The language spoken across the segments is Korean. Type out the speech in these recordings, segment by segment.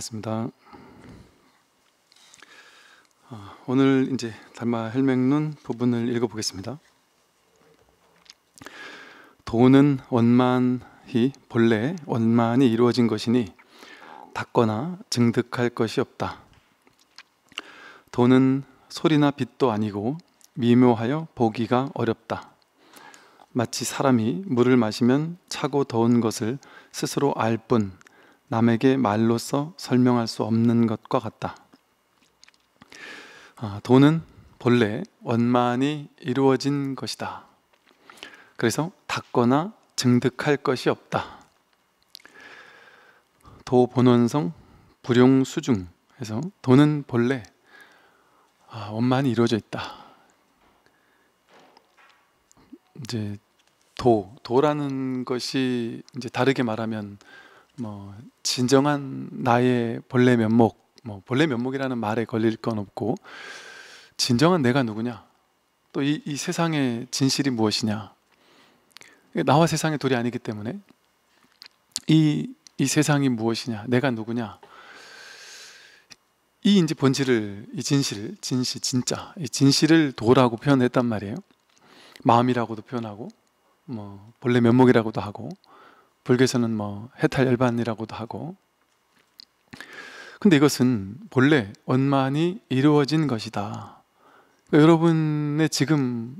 반갑습니다. 아, 오늘 이제 달마 헬맹론 부분을 읽어보겠습니다. 도는 원만히 본래 원만히 이루어진 것이니 닦거나 증득할 것이 없다. 도는 소리나 빛도 아니고 미묘하여 보기가 어렵다. 마치 사람이 물을 마시면 차고 더운 것을 스스로 알뿐 남에게 말로써 설명할 수 없는 것과 같다. 아, 돈은 본래 원만히 이루어진 것이다. 그래서 닦거나 증득할 것이 없다. 도본원성 불용수중 해서 돈은 본래 아, 원만히 이루어져 있다. 이제 도 도라는 것이 이제 다르게 말하면 뭐 진정한 나의 본래 면목, 뭐 본래 면목이라는 말에 걸릴 건 없고 진정한 내가 누구냐? 또 이 이 세상의 진실이 무엇이냐? 나와 세상의 둘이 아니기 때문에 이 이 세상이 무엇이냐? 내가 누구냐? 이 이제 본질을 이 진실, 진실, 진짜 이 진실을 도라고 표현했단 말이에요. 마음이라고도 표현하고 뭐 본래 면목이라고도 하고 불교에서는 뭐 해탈 열반이라고도 하고 근데 이것은 본래 원만이 이루어진 것이다 그러니까 여러분의 지금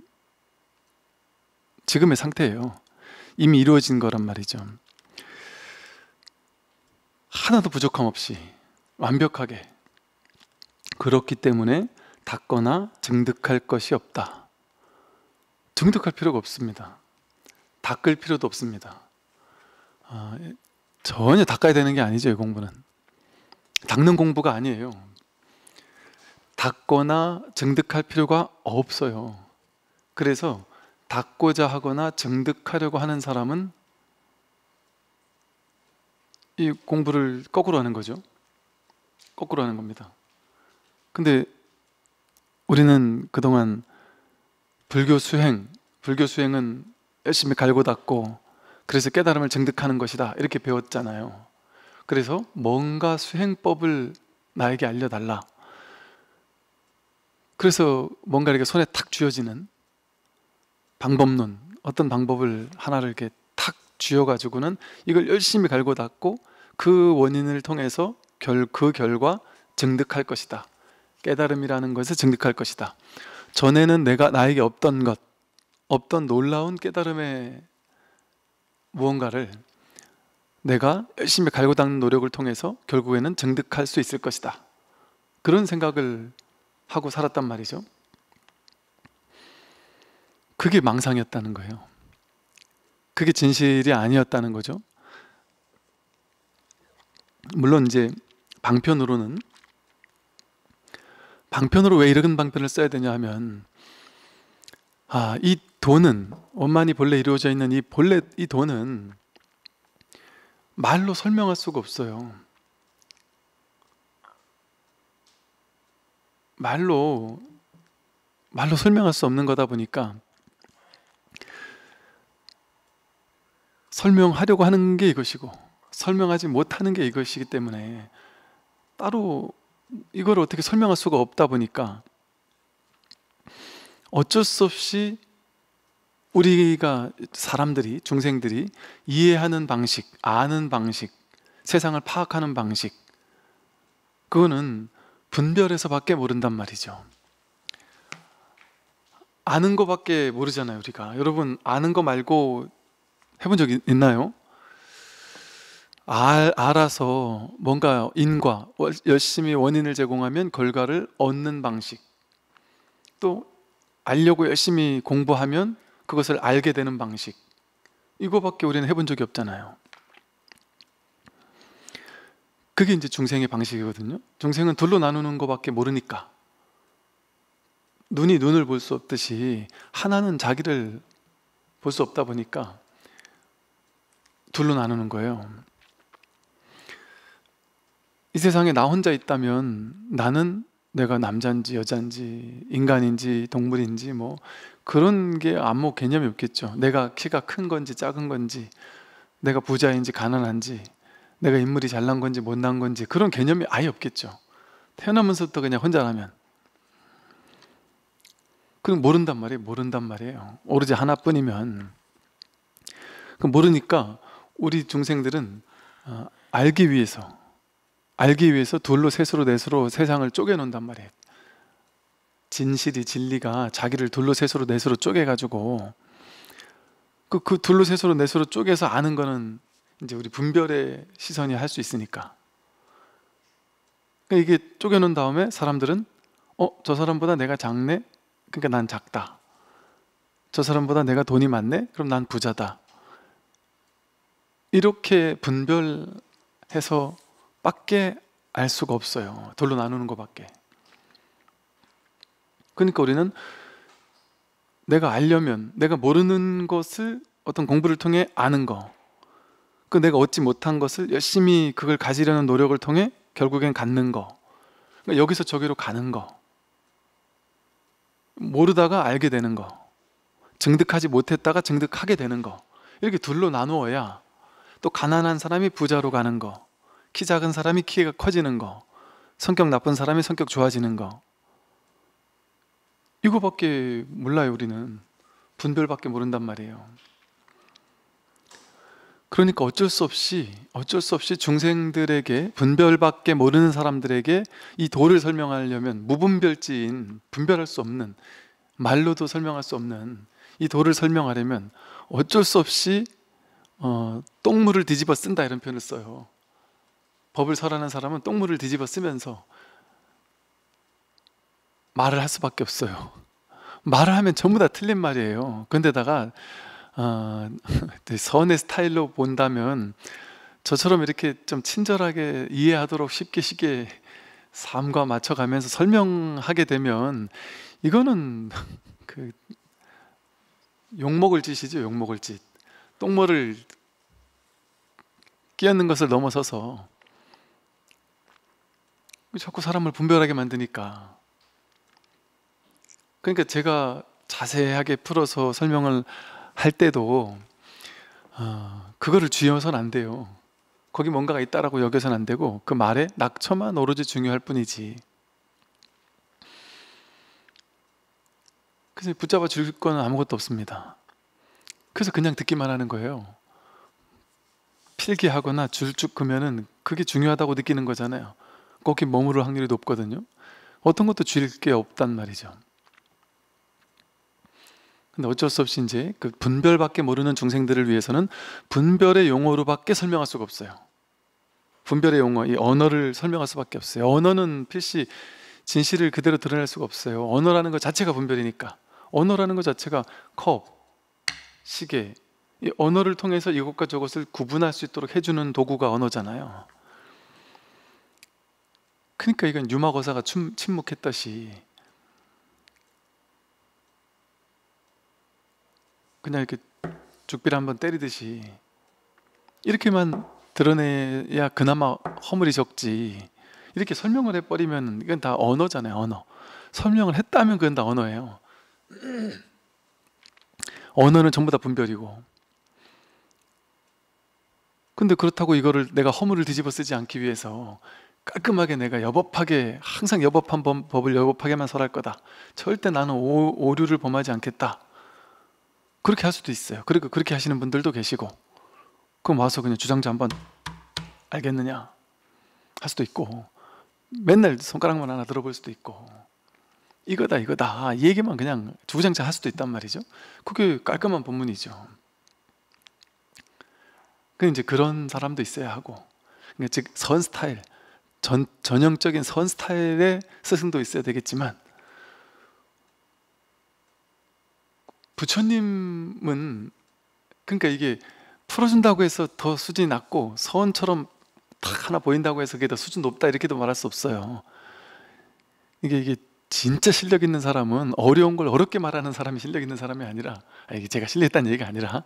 지금의 상태예요 이미 이루어진 거란 말이죠 하나도 부족함 없이 완벽하게 그렇기 때문에 닦거나 증득할 것이 없다 증득할 필요가 없습니다 닦을 필요도 없습니다 아, 예, 전혀 닦아야 되는 게 아니죠, 이 공부는. 닦는 공부가 아니에요. 닦거나 증득할 필요가 없어요. 그래서 닦고자 하거나 증득하려고 하는 사람은 이 공부를 거꾸로 하는 거죠. 거꾸로 하는 겁니다. 근데 우리는 그동안 불교 수행, 불교 수행은 열심히 갈고 닦고 그래서 깨달음을 증득하는 것이다. 이렇게 배웠잖아요. 그래서 뭔가 수행법을 나에게 알려달라. 그래서 뭔가 이렇게 손에 탁 쥐어지는 방법론, 어떤 방법을 하나를 이렇게 탁 쥐어가지고는 이걸 열심히 갈고 닦고 그 원인을 통해서 결, 그 결과 증득할 것이다. 깨달음이라는 것을 증득할 것이다. 전에는 내가 나에게 없던 것, 없던 놀라운 깨달음의 무언가를 내가 열심히 갈고 닦는 노력을 통해서 결국에는 증득할 수 있을 것이다. 그런 생각을 하고 살았단 말이죠. 그게 망상이었다는 거예요. 그게 진실이 아니었다는 거죠. 물론 이제 방편으로는 방편으로 왜 이런 방편을 써야 되냐 하면 아, 이 돈은 원만이 본래 이루어져 있는 이 본래 이 돈은 말로 설명할 수가 없어요. 말로 말로 설명할 수 없는 거다 보니까 설명하려고 하는 게 이것이고 설명하지 못하는 게 이것이기 때문에 따로 이걸 어떻게 설명할 수가 없다 보니까 어쩔 수 없이 우리가 사람들이 중생들이 이해하는 방식, 아는 방식, 세상을 파악하는 방식 그거는 분별에서밖에 모른단 말이죠. 아는 거밖에 모르잖아요, 우리가. 여러분 아는 거 말고 해본 적 있나요? 알, 알아서 뭔가 인과 열심히 원인을 제공하면 결과를 얻는 방식 또 알려고 열심히 공부하면 그것을 알게 되는 방식 이거밖에 우리는 해본 적이 없잖아요 그게 이제 중생의 방식이거든요 중생은 둘로 나누는 것밖에 모르니까 눈이 눈을 볼 수 없듯이 하나는 자기를 볼 수 없다 보니까 둘로 나누는 거예요 이 세상에 나 혼자 있다면 나는 내가 남자인지 여자인지 인간인지 동물인지 뭐 그런 게 안목 개념이 없겠죠. 내가 키가 큰 건지 작은 건지, 내가 부자인지 가난한지, 내가 인물이 잘난 건지 못난 건지 그런 개념이 아예 없겠죠. 태어나면서부터 그냥 혼자라면. 그럼 모른단 말이에요. 모른단 말이에요. 오로지 하나뿐이면. 그럼 모르니까 우리 중생들은 어, 알기 위해서 알기 위해서 둘로 셋으로 넷으로 세상을 쪼개놓는단 말이에요. 진실이 진리가 자기를 둘로 셋으로 넷으로 쪼개가지고 그, 그 둘로 셋으로 넷으로 쪼개서 아는 거는 이제 우리 분별의 시선이 할 수 있으니까 그러니까 이게 쪼개놓은 다음에 사람들은 어 저 사람보다 내가 작네 그러니까 난 작다 저 사람보다 내가 돈이 많네 그럼 난 부자다 이렇게 분별해서 밖에 알 수가 없어요 둘로 나누는 것밖에 그러니까 우리는 내가 알려면 내가 모르는 것을 어떤 공부를 통해 아는 거. 그 내가 얻지 못한 것을 열심히 그걸 가지려는 노력을 통해 결국엔 갖는 거. 그러니까 여기서 저기로 가는 거. 모르다가 알게 되는 거. 증득하지 못했다가 증득하게 되는 거. 이렇게 둘로 나누어야 또 가난한 사람이 부자로 가는 거. 키 작은 사람이 키가 커지는 거. 성격 나쁜 사람이 성격 좋아지는 거. 이거밖에 몰라요, 우리는. 분별밖에 모른단 말이에요. 그러니까 어쩔 수 없이 어쩔 수 없이 중생들에게 분별밖에 모르는 사람들에게 이 도를 설명하려면 무분별지인 분별할 수 없는 말로도 설명할 수 없는 이 도를 설명하려면 어쩔 수 없이 어, 똥물을 뒤집어 쓴다 이런 표현을 써요. 법을 설하는 사람은 똥물을 뒤집어 쓰면서 말을 할 수밖에 없어요. 말을 하면 전부 다 틀린 말이에요. 근데다가 어, 선의 스타일로 본다면 저처럼 이렇게 좀 친절하게 이해하도록 쉽게 쉽게 삶과 맞춰가면서 설명하게 되면 이거는 그 욕먹을 짓이죠. 욕먹을 짓. 똥머를 끼얹는 것을 넘어서서 자꾸 사람을 분별하게 만드니까 그러니까 제가 자세하게 풀어서 설명을 할 때도 어, 그거를 쥐어선 안 돼요. 거기 뭔가가 있다라고 여겨선 안 되고 그 말에 낙처만 오로지 중요할 뿐이지. 그래서 붙잡아 줄 건 아무것도 없습니다. 그래서 그냥 듣기만 하는 거예요. 필기하거나 줄쭉 그면은 그게 중요하다고 느끼는 거잖아요. 거기 머무를 확률이 높거든요. 어떤 것도 줄 게 없단 말이죠. 근데 어쩔 수 없이 이제 그 분별밖에 모르는 중생들을 위해서는 분별의 용어로밖에 설명할 수가 없어요. 분별의 용어, 이 언어를 설명할 수밖에 없어요. 언어는 필시 진실을 그대로 드러낼 수가 없어요. 언어라는 것 자체가 분별이니까. 언어라는 것 자체가 컵, 시계, 이 언어를 통해서 이것과 저것을 구분할 수 있도록 해주는 도구가 언어잖아요. 그러니까 이건 유마거사가 침묵했듯이 그냥 이렇게 죽비를 한번 때리듯이 이렇게만 드러내야 그나마 허물이 적지 이렇게 설명을 해버리면 이건 다 언어잖아요 언어 설명을 했다면 그건 다 언어예요 언어는 전부 다 분별이고 근데 그렇다고 이거를 내가 허물을 뒤집어 쓰지 않기 위해서 깔끔하게 내가 여법하게 항상 여법한 범, 법을 여법하게만 설할 거다 절대 나는 오, 오류를 범하지 않겠다 그렇게 할 수도 있어요. 그리고 그렇게 하시는 분들도 계시고 그럼 와서 그냥 주장자 한번 알겠느냐 할 수도 있고 맨날 손가락만 하나 들어볼 수도 있고 이거다 이거다 아, 이 얘기만 그냥 주구장창 할 수도 있단 말이죠. 그게 깔끔한 본문이죠. 이제 그런 사람도 있어야 하고 그러니까 즉선 스타일 전, 전형적인 선 스타일의 스승도 있어야 되겠지만 부처님은 그러니까 이게 풀어준다고 해서 더 수준이 낮고 서원처럼 탁 하나 보인다고 해서 그게 더 수준 높다 이렇게도 말할 수 없어요. 이게 이게 진짜 실력 있는 사람은 어려운 걸 어렵게 말하는 사람이 실력 있는 사람이 아니라 아, 이게 제가 실력 있다는 얘기가 아니라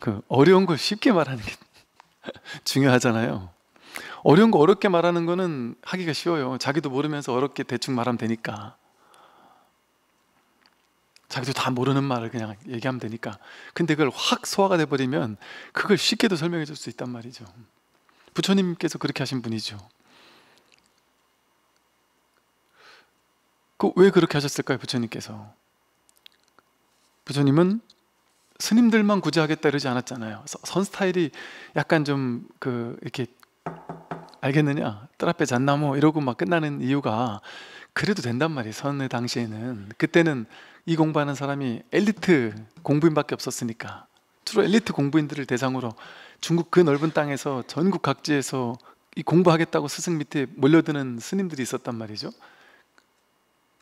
그 어려운 걸 쉽게 말하는 게 중요하잖아요. 어려운 거 어렵게 말하는 거는 하기가 쉬워요. 자기도 모르면서 어렵게 대충 말하면 되니까. 자기도 다 모르는 말을 그냥 얘기하면 되니까. 근데 그걸 확 소화가 돼 버리면 그걸 쉽게도 설명해 줄 수 있단 말이죠. 부처님께서 그렇게 하신 분이죠. 그왜 그렇게 하셨을까요, 부처님께서? 부처님은 스님들만 구제하겠다 이러지 않았잖아요. 선 스타일이 약간 좀 그 이렇게 알겠느냐? 따라빼 잣나무 뭐? 이러고 막 끝나는 이유가 그래도 된단 말이에요. 선의 당시에는 그때는 이 공부하는 사람이 엘리트 공부인밖에 없었으니까 주로 엘리트 공부인들을 대상으로 중국 그 넓은 땅에서 전국 각지에서 이 공부하겠다고 스승 밑에 몰려드는 스님들이 있었단 말이죠.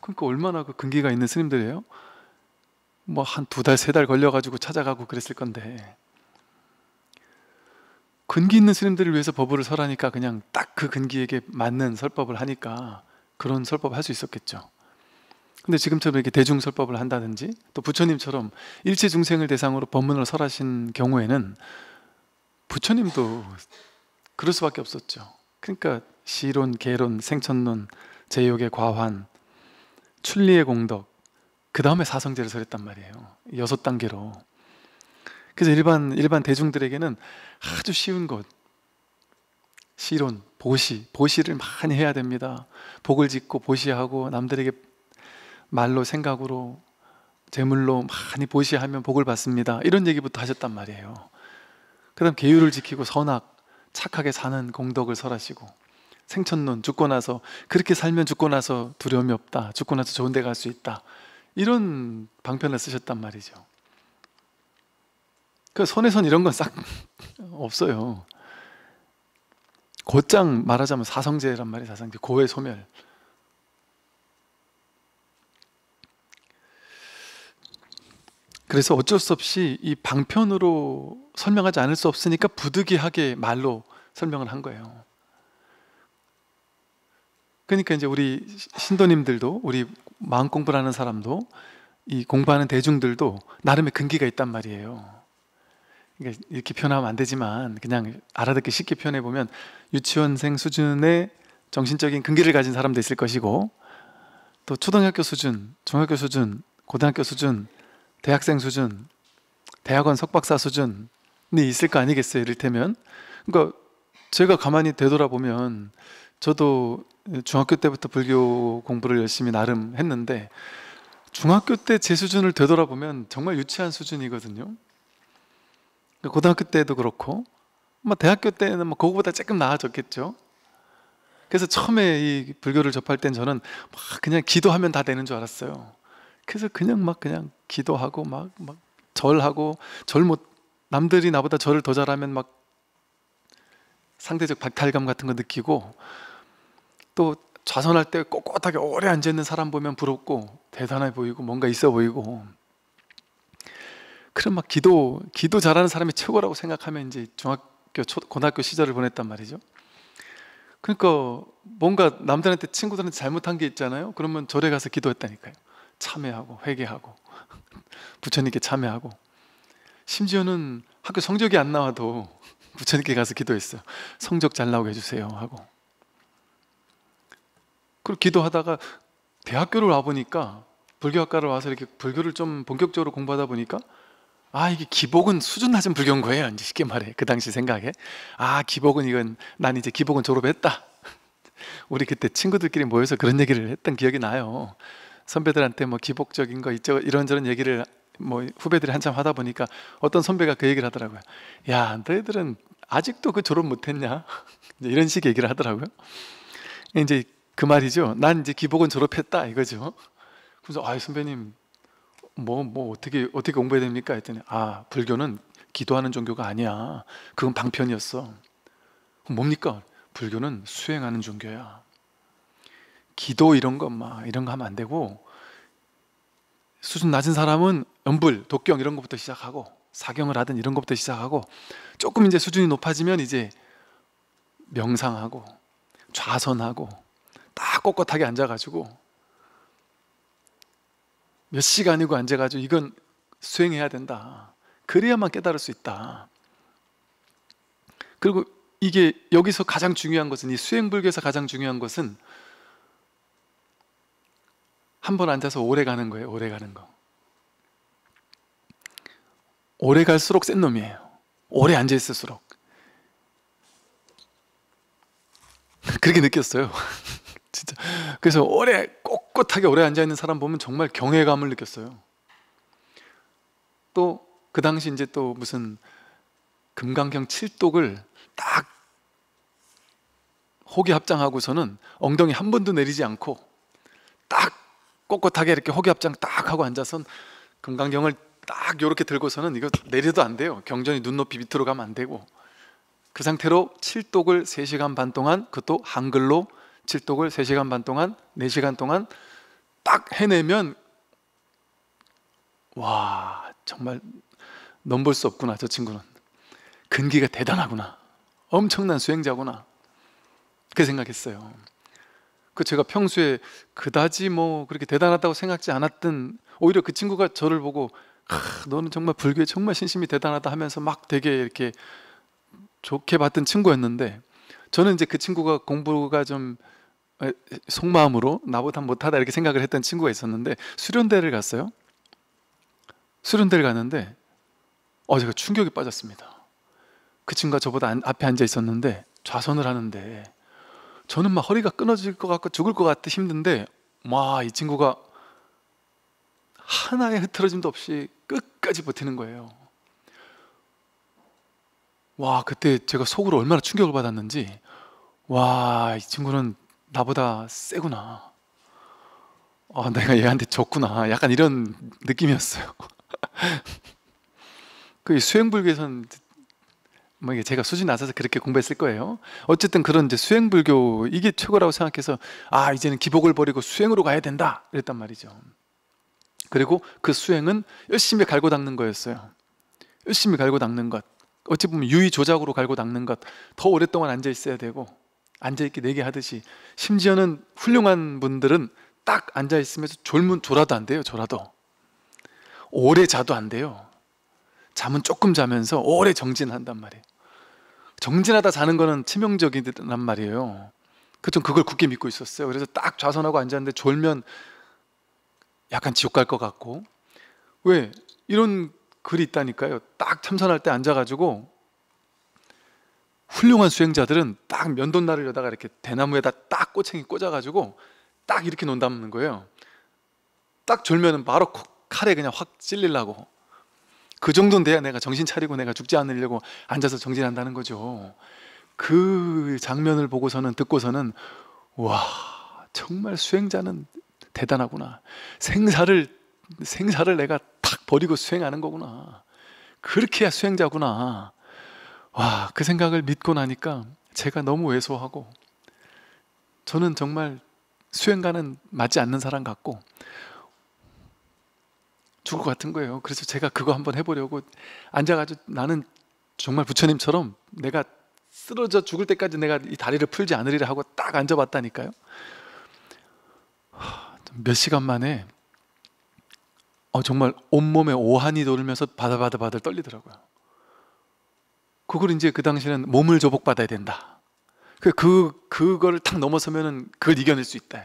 그러니까 얼마나 그 근기가 있는 스님들이에요? 뭐 한 두 달, 세 달 걸려가지고 찾아가고 그랬을 건데 근기 있는 스님들을 위해서 법을 설하니까 그냥 딱 그 근기에게 맞는 설법을 하니까 그런 설법 할 수 있었겠죠. 근데 지금처럼 이렇게 대중설법을 한다든지 또 부처님처럼 일체중생을 대상으로 법문을 설하신 경우에는 부처님도 그럴 수밖에 없었죠. 그러니까 시론, 계론, 생천론, 제욕의 과환, 출리의 공덕, 그 다음에 사성제를 설했단 말이에요. 여섯 단계로. 그래서 일반 일반 대중들에게는 아주 쉬운 것, 시론, 보시, 보시를 많이 해야 됩니다. 복을 짓고 보시하고 남들에게 말로 생각으로 재물로 많이 보시하면 복을 받습니다. 이런 얘기부터 하셨단 말이에요. 그다음 계율을 지키고 선악 착하게 사는 공덕을 설하시고 생천론 죽고 나서 그렇게 살면 죽고 나서 두려움이 없다. 죽고 나서 좋은 데 갈 수 있다. 이런 방편을 쓰셨단 말이죠. 그 손에선 이런 건 싹 없어요. 곧장 말하자면 사성제란 말이 사성제 고의 소멸. 그래서 어쩔 수 없이 이 방편으로 설명하지 않을 수 없으니까 부득이하게 말로 설명을 한 거예요. 그러니까 이제 우리 신도님들도 우리 마음 공부를 하는 사람도 이 공부하는 대중들도 나름의 근기가 있단 말이에요. 그러니까 이렇게 표현하면 안 되지만 그냥 알아듣기 쉽게 표현해 보면 유치원생 수준의 정신적인 근기를 가진 사람도 있을 것이고 또 초등학교 수준, 중학교 수준, 고등학교 수준 대학생 수준, 대학원 석박사 수준이 있을 거 아니겠어요? 이를테면. 그러니까 제가 가만히 되돌아보면 저도 중학교 때부터 불교 공부를 열심히 나름 했는데 중학교 때 제 수준을 되돌아보면 정말 유치한 수준이거든요. 그러니까 고등학교 때도 그렇고, 뭐 대학교 때는 뭐 그거보다 조금 나아졌겠죠. 그래서 처음에 이 불교를 접할 땐 저는 막 그냥 기도하면 다 되는 줄 알았어요. 그래서 그냥 막 그냥 기도하고 막, 막 절하고 절 못 남들이 나보다 절을 더 잘하면 막 상대적 박탈감 같은 거 느끼고 또 좌선할 때 꼿꼿하게 오래 앉아 있는 사람 보면 부럽고 대단해 보이고 뭔가 있어 보이고 그런막 기도 기도 잘하는 사람이 최고라고 생각하면 이제 중학교 초, 고등학교 시절을 보냈단 말이죠. 그러니까 뭔가 남들한테 친구들한테 잘못한 게 있잖아요. 그러면 절에 가서 기도했다니까요. 참회하고 회개하고 부처님께 참여하고 심지어는 학교 성적이 안 나와도 부처님께 가서 기도했어요. 성적 잘 나오게 해주세요 하고 그리고 기도하다가 대학교를 와보니까 불교학과를 와서 이렇게 불교를 좀 본격적으로 공부하다 보니까 아 이게 기복은 수준 낮은 불교인 거예요 이제 쉽게 말해 그 당시 생각에 아 기복은 이건 난 이제 기복은 졸업했다 우리 그때 친구들끼리 모여서 그런 얘기를 했던 기억이 나요 선배들한테 뭐 기복적인 거 있죠 이런저런 얘기를 뭐 후배들이 한참 하다 보니까 어떤 선배가 그 얘기를 하더라고요. 야, 너희들은 아직도 그 졸업 못했냐? 이런 식의 얘기를 하더라고요. 이제 그 말이죠. 난 이제 기복은 졸업했다 이거죠. 그래서 아 선배님 뭐뭐 뭐 어떻게 어떻게 공부해야 됩니까? 했더니 아 불교는 기도하는 종교가 아니야. 그건 방편이었어. 뭡니까? 불교는 수행하는 종교야. 기도 이런 것막 이런 거 하면 안 되고 수준 낮은 사람은 연불, 독경 이런 것부터 시작하고 사경을 하든 이런 것부터 시작하고 조금 이제 수준이 높아지면 이제 명상하고 좌선하고 딱 꼿꼿하게 앉아가지고 몇 시간이고 앉아가지고 이건 수행해야 된다. 그래야만 깨달을 수 있다. 그리고 이게 여기서 가장 중요한 것은 이 수행불교에서 가장 중요한 것은 한번 앉아서 오래 가는 거예요. 오래 가는 거. 오래 갈수록 센 놈이에요. 오래 앉아 있을수록. 그렇게 느꼈어요. 진짜. 그래서 오래 꼿꼿하게 오래 앉아 있는 사람 보면 정말 경외감을 느꼈어요. 또 그 당시 이제 또 무슨 금강경 칠독을 딱 호기 합장하고서는 엉덩이 한 번도 내리지 않고 딱 꼿꼿하게 이렇게 호기압장 딱 하고 앉아선 금강경을 딱 이렇게 들고서는 이거 내려도 안 돼요. 경전이 눈높이 밑으로 가면 안 되고 그 상태로 7독을 3시간 반 동안 그것도 한글로 7독을 3시간 반 동안 4시간 동안 딱 해내면 와 정말 넘볼 수 없구나 저 친구는 근기가 대단하구나 엄청난 수행자구나 그 생각했어요 그 제가 평소에 그다지 뭐 그렇게 대단하다고 생각지 않았던 오히려 그 친구가 저를 보고 아, 너는 정말 불교에 정말 신심이 대단하다 하면서 막 되게 이렇게 좋게 봤던 친구였는데 저는 이제 그 친구가 공부가 좀 속마음으로 나보다 못하다 이렇게 생각을 했던 친구가 있었는데 수련대를 갔어요. 수련대를 갔는데 어 제가 충격에 빠졌습니다. 그 친구가 저보다 앞에 앉아 있었는데 좌선을 하는데 저는 막 허리가 끊어질 것 같고 죽을 것 같아 힘든데 와 이 친구가 하나의 흐트러짐도 없이 끝까지 버티는 거예요. 와 그때 제가 속으로 얼마나 충격을 받았는지 와 이 친구는 나보다 세구나. 아 내가 얘한테 졌구나. 약간 이런 느낌이었어요. 그 수행불교에서는 뭐 이게 제가 수준 낮아서 그렇게 공부했을 거예요. 어쨌든 그런 이제 수행 불교 이게 최고라고 생각해서 아 이제는 기복을 버리고 수행으로 가야 된다 그랬단 말이죠. 그리고 그 수행은 열심히 갈고 닦는 거였어요. 열심히 갈고 닦는 것. 어찌 보면 유의 조작으로 갈고 닦는 것. 더 오랫동안 앉아 있어야 되고 앉아 있게 내게 하듯이 심지어는 훌륭한 분들은 딱 앉아 있으면서 졸면 졸아도 안 돼요. 졸아도 오래 자도 안 돼요. 잠은 조금 자면서 오래 정진한단 말이에요. 정진하다 자는 거는 치명적이란 말이에요. 그 좀 그걸 굳게 믿고 있었어요. 그래서 딱 좌선하고 앉았는데 졸면 약간 지옥 갈 것 같고 왜 이런 글이 있다니까요. 딱 참선할 때 앉아가지고 훌륭한 수행자들은 딱면도날을여다가 이렇게 대나무에다 딱 꼬챙이 꽂아가지고 딱 이렇게 논다는 거예요. 딱 졸면은 바로 칼에 그냥 확 찔리려고 그 정도는 돼야 내가 정신 차리고 내가 죽지 않으려고 앉아서 정진한다는 거죠. 그 장면을 보고서는 듣고서는 와 정말 수행자는 대단하구나. 생사를 생사를 내가 탁 버리고 수행하는 거구나. 그렇게 야 수행자구나. 와, 그 생각을 믿고 나니까 제가 너무 왜소하고 저는 정말 수행가는 맞지 않는 사람 같고 죽을 것 같은 거예요. 그래서 제가 그거 한번 해보려고 앉아가지고 나는 정말 부처님처럼 내가 쓰러져 죽을 때까지 내가 이 다리를 풀지 않으리라 하고 딱 앉아봤다니까요. 몇 시간 만에 어, 정말 온몸에 오한이 돌면서 바들바들바들 떨리더라고요. 그걸 이제 그 당시에는 몸을 조복받아야 된다. 그, 그, 그거를 탁 넘어서면은 그걸 이겨낼 수 있다.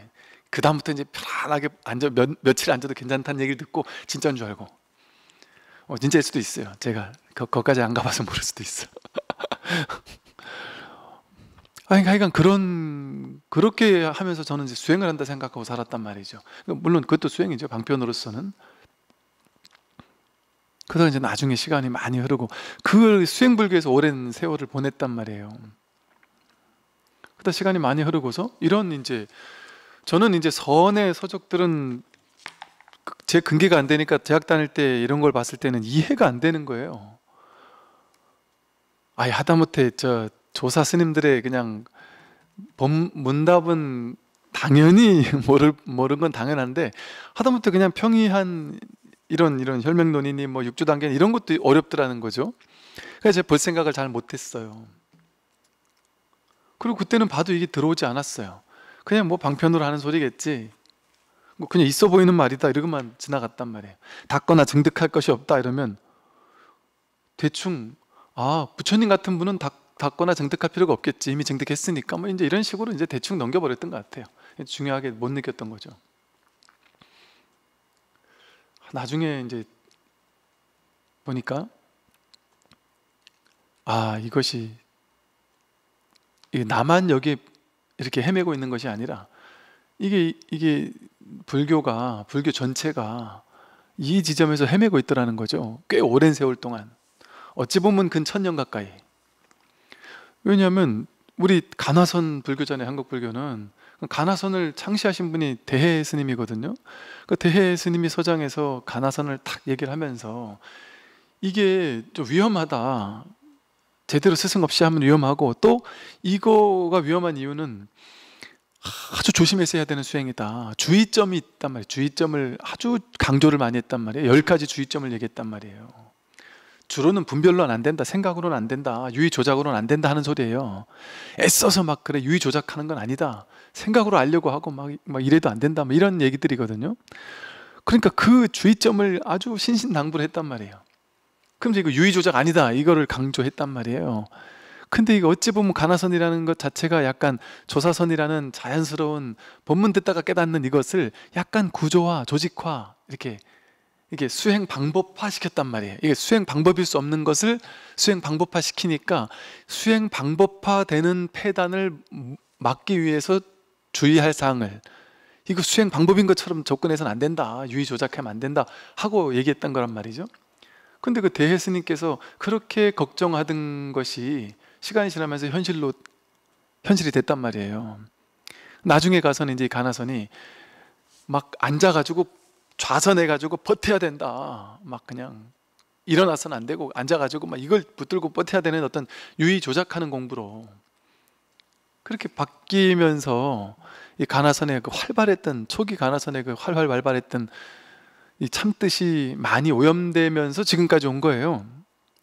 그 다음부터 이제 편안하게 앉아 몇, 며칠 앉아도 괜찮다는 얘기를 듣고 진짜인 줄 알고 어, 진짜일 수도 있어요. 제가 거, 기까지안 가봐서 모를 수도 있어. 아니, 하여간 그런 그렇게 하면서 저는 이제 수행을 한다 생각하고 살았단 말이죠. 그러니까 물론 그것도 수행이죠. 방편으로서는. 그러다 이제 나중에 시간이 많이 흐르고 그걸 수행불교에서 오랜 세월을 보냈단 말이에요. 그러다 시간이 많이 흐르고서 이런 이제 저는 이제 선의 서적들은 그, 제근계가안 되니까 대학 다닐 때 이런 걸 봤을 때는 이해가 안 되는 거예요. 아예 하다못해 저 조사 스님들의 그냥 범, 문답은 당연히 모를 모르건 당연한데 하다못해 그냥 평이한 이런 이런 혈맹론이니 뭐 육조 단계 이런 것도 어렵더라는 거죠. 그래서 제가 볼 생각을 잘 못했어요. 그리고 그때는 봐도 이게 들어오지 않았어요. 그냥 뭐 방편으로 하는 소리겠지. 뭐 그냥 있어 보이는 말이다 이러고만 지나갔단 말이에요. 닦거나 증득할 것이 없다 이러면 대충 아 부처님 같은 분은 닦, 닦거나 증득할 필요가 없겠지 이미 증득했으니까 뭐 이제 이런 식으로 이제 대충 넘겨버렸던 것 같아요. 중요하게 못 느꼈던 거죠. 나중에 이제 보니까 아 이것이 나만 여기 이렇게 헤매고 있는 것이 아니라 이게 이게 불교가 불교 전체가 이 지점에서 헤매고 있더라는 거죠. 꽤 오랜 세월 동안 어찌 보면 근 천년 가까이. 왜냐하면 우리 가나선 불교전에 한국 불교는 가나선을 창시하신 분이 대해 스님이거든요. 그 대해 스님이 서장에서 가나선을 탁 얘기를 하면서 이게 좀 위험하다. 제대로 스승 없이 하면 위험하고 또 이거가 위험한 이유는 아주 조심해서 해야 되는 수행이다. 주의점이 있단 말이에요. 주의점을 아주 강조를 많이 했단 말이에요. 열 가지 주의점을 얘기했단 말이에요. 주로는 분별로는 안 된다. 생각으로는 안 된다. 유의 조작으로는 안 된다 하는 소리예요. 애써서 막 그래 유의 조작하는 건 아니다. 생각으로 알려고 하고 막, 막 이래도 안 된다. 뭐 이런 얘기들이거든요. 그러니까 그 주의점을 아주 신신당부를 했단 말이에요. 그럼 이거 유의 조작 아니다 이거를 강조했단 말이에요. 근데 이거 어찌 보면 가나선이라는 것 자체가 약간 조사선이라는 자연스러운 본문 듣다가 깨닫는 이것을 약간 구조화, 조직화 이렇게 이게 수행 방법화 시켰단 말이에요. 이게 수행 방법일 수 없는 것을 수행 방법화 시키니까 수행 방법화 되는 폐단을 막기 위해서 주의할 사항을 이거 수행 방법인 것처럼 접근해서는 안 된다. 유의 조작하면 안 된다. 하고 얘기했던 거란 말이죠. 근데 그 대혜스님께서 그렇게 걱정하던 것이 시간이 지나면서 현실로 현실이 됐단 말이에요. 나중에 가서는 이제 가나선이 막 앉아가지고 좌선해가지고 버텨야 된다. 막 그냥 일어나서는 안 되고 앉아가지고 막 이걸 붙들고 버텨야 되는 어떤 유의 조작하는 공부로 그렇게 바뀌면서 이 가나선의 그 활발했던 초기 가나선의 그 활활 발발했던 이 참뜻이 많이 오염되면서 지금까지 온 거예요.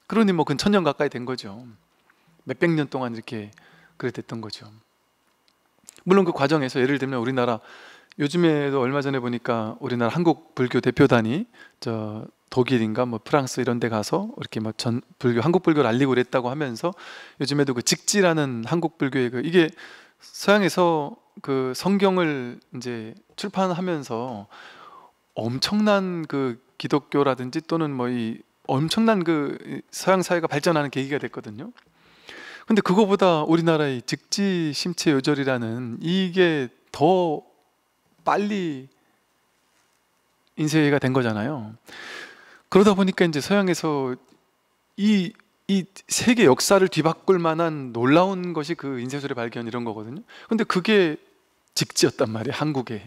그러니 뭐 근 천년 가까이 된 거죠. 몇 백 년 동안 이렇게 그래 됐던 거죠. 물론 그 과정에서 예를 들면 우리나라 요즘에도 얼마 전에 보니까 우리나라 한국 불교 대표단이 저 독일인가 뭐 프랑스 이런 데 가서 이렇게 막전 뭐 불교 한국 불교를 알리고 그랬다고 하면서 요즘에도 그 직지라는 한국 불교의 그 이게 서양에서 그 성경을 이제 출판하면서 엄청난 그 기독교라든지 또는 뭐 이 엄청난 그 서양 사회가 발전하는 계기가 됐거든요. 근데 그거보다 우리나라의 직지 심체 요절이라는 이게 더 빨리 인쇄가 된 거잖아요. 그러다 보니까 이제 서양에서 이, 이 세계 역사를 뒤바꿀 만한 놀라운 것이 그 인쇄술의 발견 이런 거거든요. 근데 그게 직지였단 말이에요, 한국에.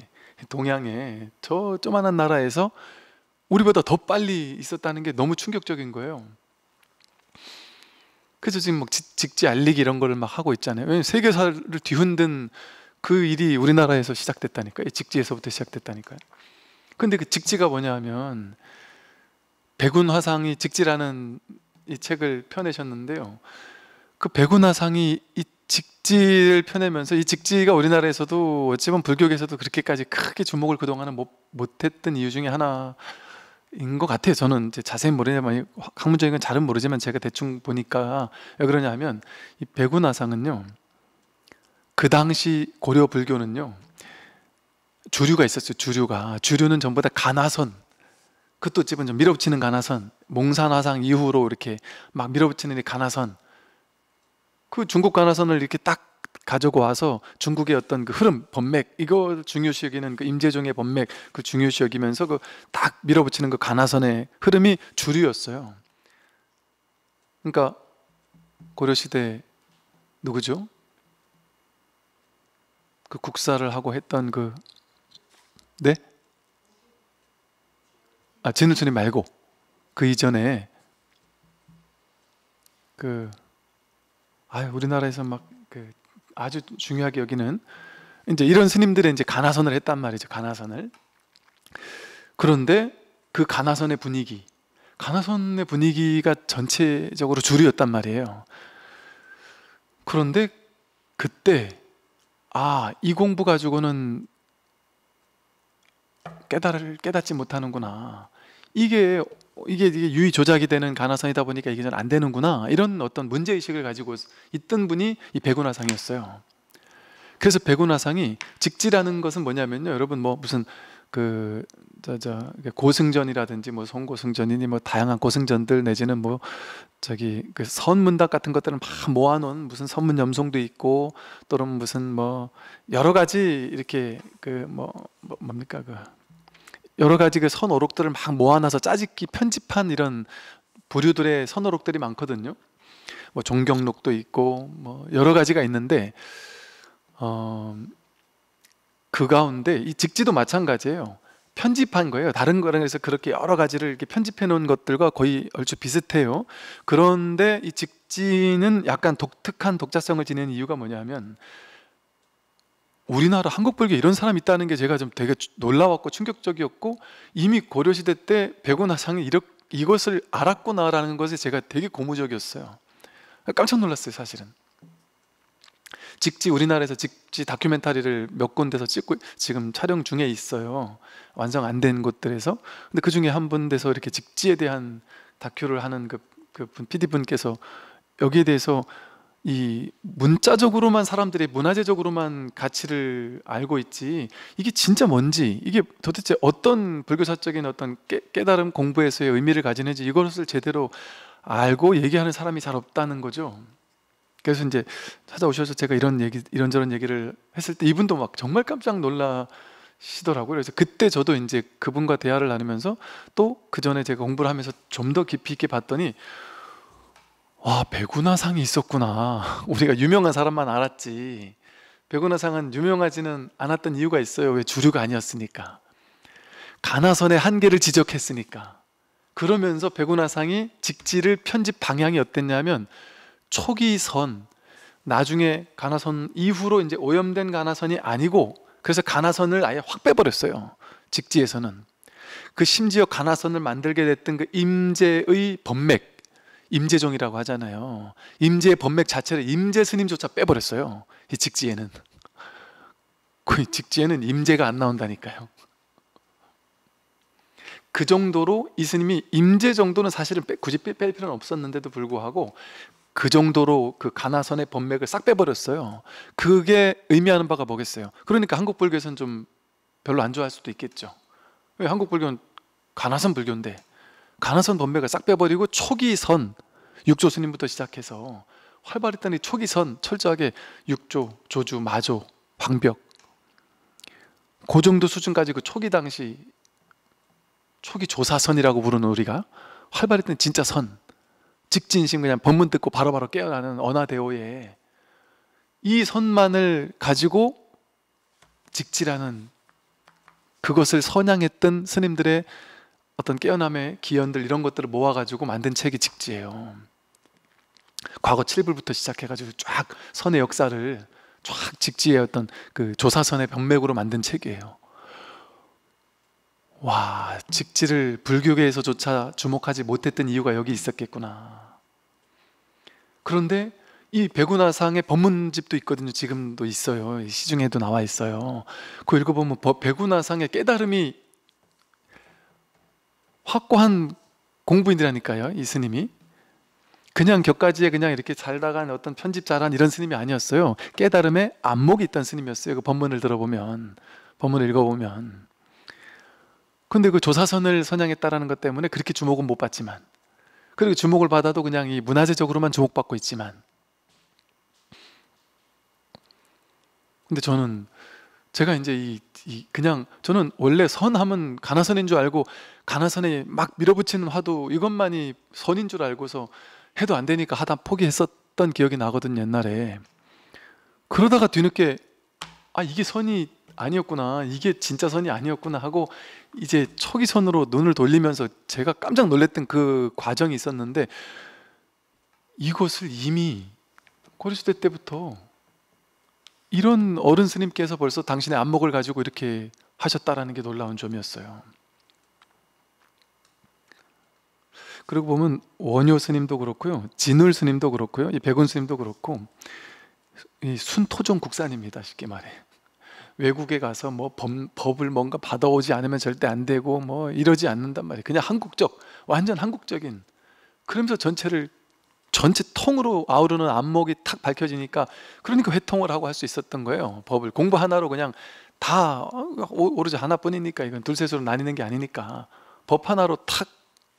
동양의 저 조만한 나라에서 우리보다 더 빨리 있었다는 게 너무 충격적인 거예요. 그래서 지금 막 직지 알리기 이런 거를 막 하고 있잖아요. 왜냐면 세계사를 뒤흔든 그 일이 우리나라에서 시작됐다니까요. 직지에서부터 시작됐다니까요. 근데 그 직지가 뭐냐 하면 백운 화상이 직지라는 이 책을 펴내셨는데요. 그 백운 화상이 이 직지를 펴내면서 이 직지가 우리나라에서도 어찌보면 불교에서도 계 그렇게까지 크게 주목을 그동안은 못, 못했던 이유 중에 하나인 것 같아요. 저는 이제 자세히 모르지만 학문적인 건 잘은 모르지만 제가 대충 보니까 왜 그러냐 하면 이 배구나상은요. 그 당시 고려 불교는요. 주류가 있었어요. 주류가 주류는 전부 다 가나선 그것도 어 집은 좀 밀어붙이는 가나선 몽산화상 이후로 이렇게 막 밀어붙이는 가나선 그 중국 관화선을 이렇게 딱 가져고 와서 중국의 어떤 그 흐름 범맥 이거 중요시 여기는 그 임재종의 범맥 그 중요시 여기면서 그 딱 밀어붙이는 그 가나선의 흐름이 주류였어요. 그러니까 고려 시대 누구죠? 그 국사를 하고 했던 그 네? 아 진우 스이 말고 그 이전에 그 아유 우리나라에서 막 그 아주 중요하게 여기는 이제 이런 스님들의 이제 가나선을 했단 말이죠. 가나선을. 그런데 그 가나선의 분위기, 가나선의 분위기가 전체적으로 주류였단 말이에요. 그런데 그때 아, 이 공부 가지고는 깨달을 깨닫지 못하는구나. 이게 어, 이게, 이게 유의 조작이 되는 가나상이다 보니까 이게 잘안 되는구나 이런 어떤 문제 의식을 가지고 있던 분이 이 백운화상이었어요. 그래서 백운화상이 직지라는 것은 뭐냐면요, 여러분 뭐 무슨 그 저, 저, 고승전이라든지 뭐 송고승전이니 뭐 다양한 고승전들 내지는 뭐 저기 그 선문답 같은 것들은 막 모아놓은 무슨 선문 염송도 있고 또는 무슨 뭐 여러 가지 이렇게 그뭐 뭐 뭡니까 그 여러 가지 그 선어록들을 막 모아놔서 짜집기 편집한 이런 부류들의 선어록들이 많거든요. 뭐 종경록도 있고 뭐 여러 가지가 있는데 어, 그 가운데 이 직지도 마찬가지예요. 편집한 거예요. 다른 거랑 해서 그렇게 여러 가지를 이렇게 편집해 놓은 것들과 거의 얼추 비슷해요. 그런데 이 직지는 약간 독특한 독자성을 지닌 이유가 뭐냐면 우리나라 한국 불교 이런 사람 이 있다는 게 제가 좀 되게 놀라웠고 충격적이었고 이미 고려 시대 때 백운하상이 이렇 이것을 알았구나라는 것에 제가 되게 고무적이었어요. 깜짝 놀랐어요, 사실은. 직지 우리나라에서 직지 다큐멘터리를 몇 군데서 찍고 지금 촬영 중에 있어요. 완성 안 된 곳들에서. 근데 그 중에 한 분데서 이렇게 직지에 대한 다큐를 하는 그, 그 PD 분께서 여기에 대해서 이 문자적으로만 사람들이 문화재적으로만 가치를 알고 있지 이게 진짜 뭔지 이게 도대체 어떤 불교사적인 어떤 깨,달음 공부에서의 의미를 가지는지 이것을 제대로 알고 얘기하는 사람이 잘 없다는 거죠. 그래서 이제 찾아오셔서 제가 이런 얘기 이런저런 얘기를 했을 때 이분도 막 정말 깜짝 놀라시더라고요. 그래서 그때 저도 이제 그분과 대화를 나누면서 또 그 전에 제가 공부를 하면서 좀 더 깊이 있게 봤더니 아, 배구나상이 있었구나. 우리가 유명한 사람만 알았지. 배구나상은 유명하지는 않았던 이유가 있어요. 왜 주류가 아니었으니까. 가나선의 한계를 지적했으니까. 그러면서 배구나상이 직지를 편집 방향이 어땠냐면 초기 선, 나중에 가나선 이후로 이제 오염된 가나선이 아니고 그래서 가나선을 아예 확 빼버렸어요. 직지에서는. 그 심지어 가나선을 만들게 됐던 그 임제의 범맥, 임재종이라고 하잖아요. 임재의 법맥 자체를 임재 스님조차 빼버렸어요. 이 직지에는. 그 직지에는 임재가 안 나온다니까요. 그 정도로 이 스님이 임재 정도는 사실은 빼, 굳이 뺄 필요는 없었는데도 불구하고 그 정도로 그 가나선의 법맥을 싹 빼버렸어요. 그게 의미하는 바가 뭐겠어요? 그러니까 한국 불교에서는 좀 별로 안 좋아할 수도 있겠죠. 왜 한국 불교는 가나선 불교인데 가나선 범백을 싹 빼버리고 초기선 육조 스님부터 시작해서 활발했던이 초기선 철저하게 육조, 조주, 마조, 방벽 그 정도 수준까지 그 초기 당시 초기 조사선이라고 부르는 우리가 활발했던 진짜 선 직진심 그냥 법문 듣고 바로바로 깨어나는 언화대오에 이 선만을 가지고 직지라는 그것을 선양했던 스님들의 어떤 깨어남의 기연들 이런 것들을 모아가지고 만든 책이 직지예요. 과거 7불부터 시작해가지고 쫙 선의 역사를 쫙 직지의 어떤 그 조사선의 변맥으로 만든 책이에요. 와, 직지를 불교계에서조차 주목하지 못했던 이유가 여기 있었겠구나. 그런데 이 배구나상의 법문집도 있거든요. 지금도 있어요. 시중에도 나와 있어요. 그거 읽어보면 배구나상의 깨달음이 확고한 공부인이라니까요, 이 스님이. 그냥 격가지에 그냥 이렇게 잘 나간 어떤 편집 잘한 이런 스님이 아니었어요. 깨달음에 안목이 있던 스님이었어요. 그 법문을 들어보면, 법문을 읽어보면. 근데 그 조사선을 선양했다라는 것 때문에 그렇게 주목은 못 받지만, 그리고 주목을 받아도 그냥 이 문화재적으로만 주목받고 있지만, 근데 저는 제가 이제 이이 그냥 저는 원래 선하면 가나선인 줄 알고 가나선에 막 밀어붙이는 화도 이것만이 선인 줄 알고서 해도 안 되니까 하다 포기했었던 기억이 나거든 옛날에 그러다가 뒤늦게 아 이게 선이 아니었구나 이게 진짜 선이 아니었구나 하고 이제 초기 선으로 눈을 돌리면서 제가 깜짝 놀랐던 그 과정이 있었는데 이것을 이미 고리시대 때부터 이런 어른 스님께서 벌써 당신의 안목을 가지고 이렇게 하셨다라는 게 놀라운 점이었어요. 그리고 보면 원효 스님도 그렇고요, 진울 스님도 그렇고요, 이 백운 스님도 그렇고 이 순토종 국산입니다 쉽게 말해. 외국에 가서 뭐 법, 을 뭔가 받아오지 않으면 절대 안 되고 뭐 이러지 않는단 말이에요. 그냥 한국적, 완전 한국적인. 그러면서 전체를 전체 통으로 아우르는 안목이 탁 밝혀지니까 그러니까 회통을 하고 할 수 있었던 거예요. 법을 공부 하나로 그냥 다 어, 오로지 하나뿐이니까 이건 둘셋으로 나뉘는 게 아니니까 법 하나로 탁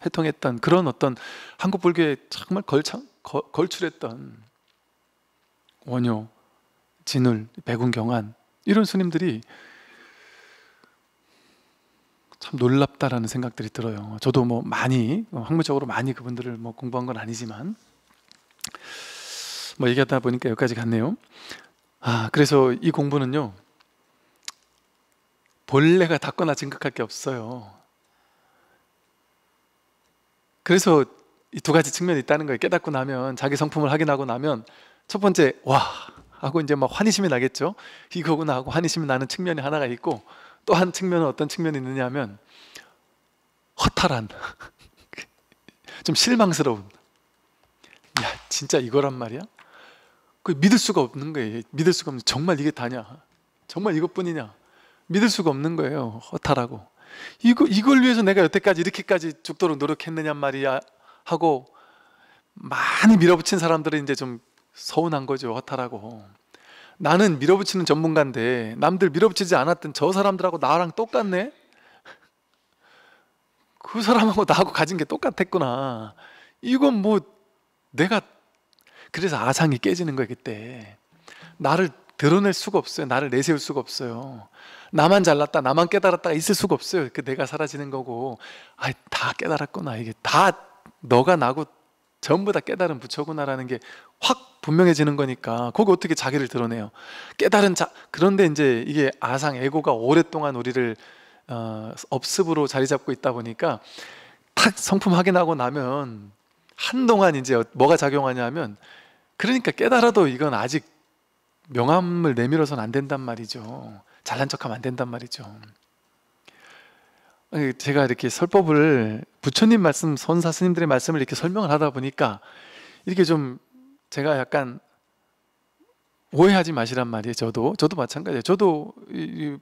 회통했던 그런 어떤 한국 불교에 정말 걸쳐 거, 걸출했던 원효, 진울, 백운경안 이런 스님들이 참 놀랍다라는 생각들이 들어요. 저도 뭐 많이 어, 학문적으로 많이 그분들을 뭐 공부한 건 아니지만 뭐 얘기하다 보니까 여기까지 갔네요. 아, 그래서 이 공부는요. 본래가 닿거나 증각할 게 없어요. 그래서 이 두 가지 측면이 있다는 거예요. 깨닫고 나면 자기 성품을 확인하고 나면 첫 번째 와 하고 이제 막 환희심이 나겠죠. 이거구나 하고 환희심이 나는 측면이 하나가 있고 또 한 측면은 어떤 측면이 있느냐면 허탈한 좀 실망스러운 야 진짜 이거란 말이야? 그 믿을 수가 없는 거예요. 믿을 수가 없는 정말 이게 다냐? 정말 이것뿐이냐? 믿을 수가 없는 거예요. 허탈하고 이거 이걸 위해서 내가 여태까지 이렇게까지 죽도록 노력했느냐 말이야 하고 많이 밀어붙인 사람들은 이제 좀 서운한 거죠. 허탈하고 나는 밀어붙이는 전문가인데 남들 밀어붙이지 않았던 저 사람들하고 나랑 똑같네. 그 사람하고 나하고 가진 게 똑같았구나. 이건 뭐 내가 그래서 아상이 깨지는 거예요 그때 나를 드러낼 수가 없어요 나를 내세울 수가 없어요 나만 잘났다 나만 깨달았다 있을 수가 없어요 그 내가 사라지는 거고 아다 깨달았구나 이게 다 너가 나고 전부 다 깨달은 부처구나라는 게 확 분명해지는 거니까 거기 어떻게 자기를 드러내요 깨달은 자 그런데 이제 이게 아상 에고가 오랫동안 우리를 어, 업습으로 자리 잡고 있다 보니까 탁 성품 확인하고 나면 한동안 이제 뭐가 작용하냐면 그러니까 깨달아도 이건 아직 명함을 내밀어서는 안 된단 말이죠. 잘난 척하면 안 된단 말이죠. 제가 이렇게 설법을 부처님 말씀, 선사 스님들의 말씀을 이렇게 설명을 하다 보니까 이렇게 좀 제가 약간 오해하지 마시란 말이에요. 저도 저도 마찬가지예요. 저도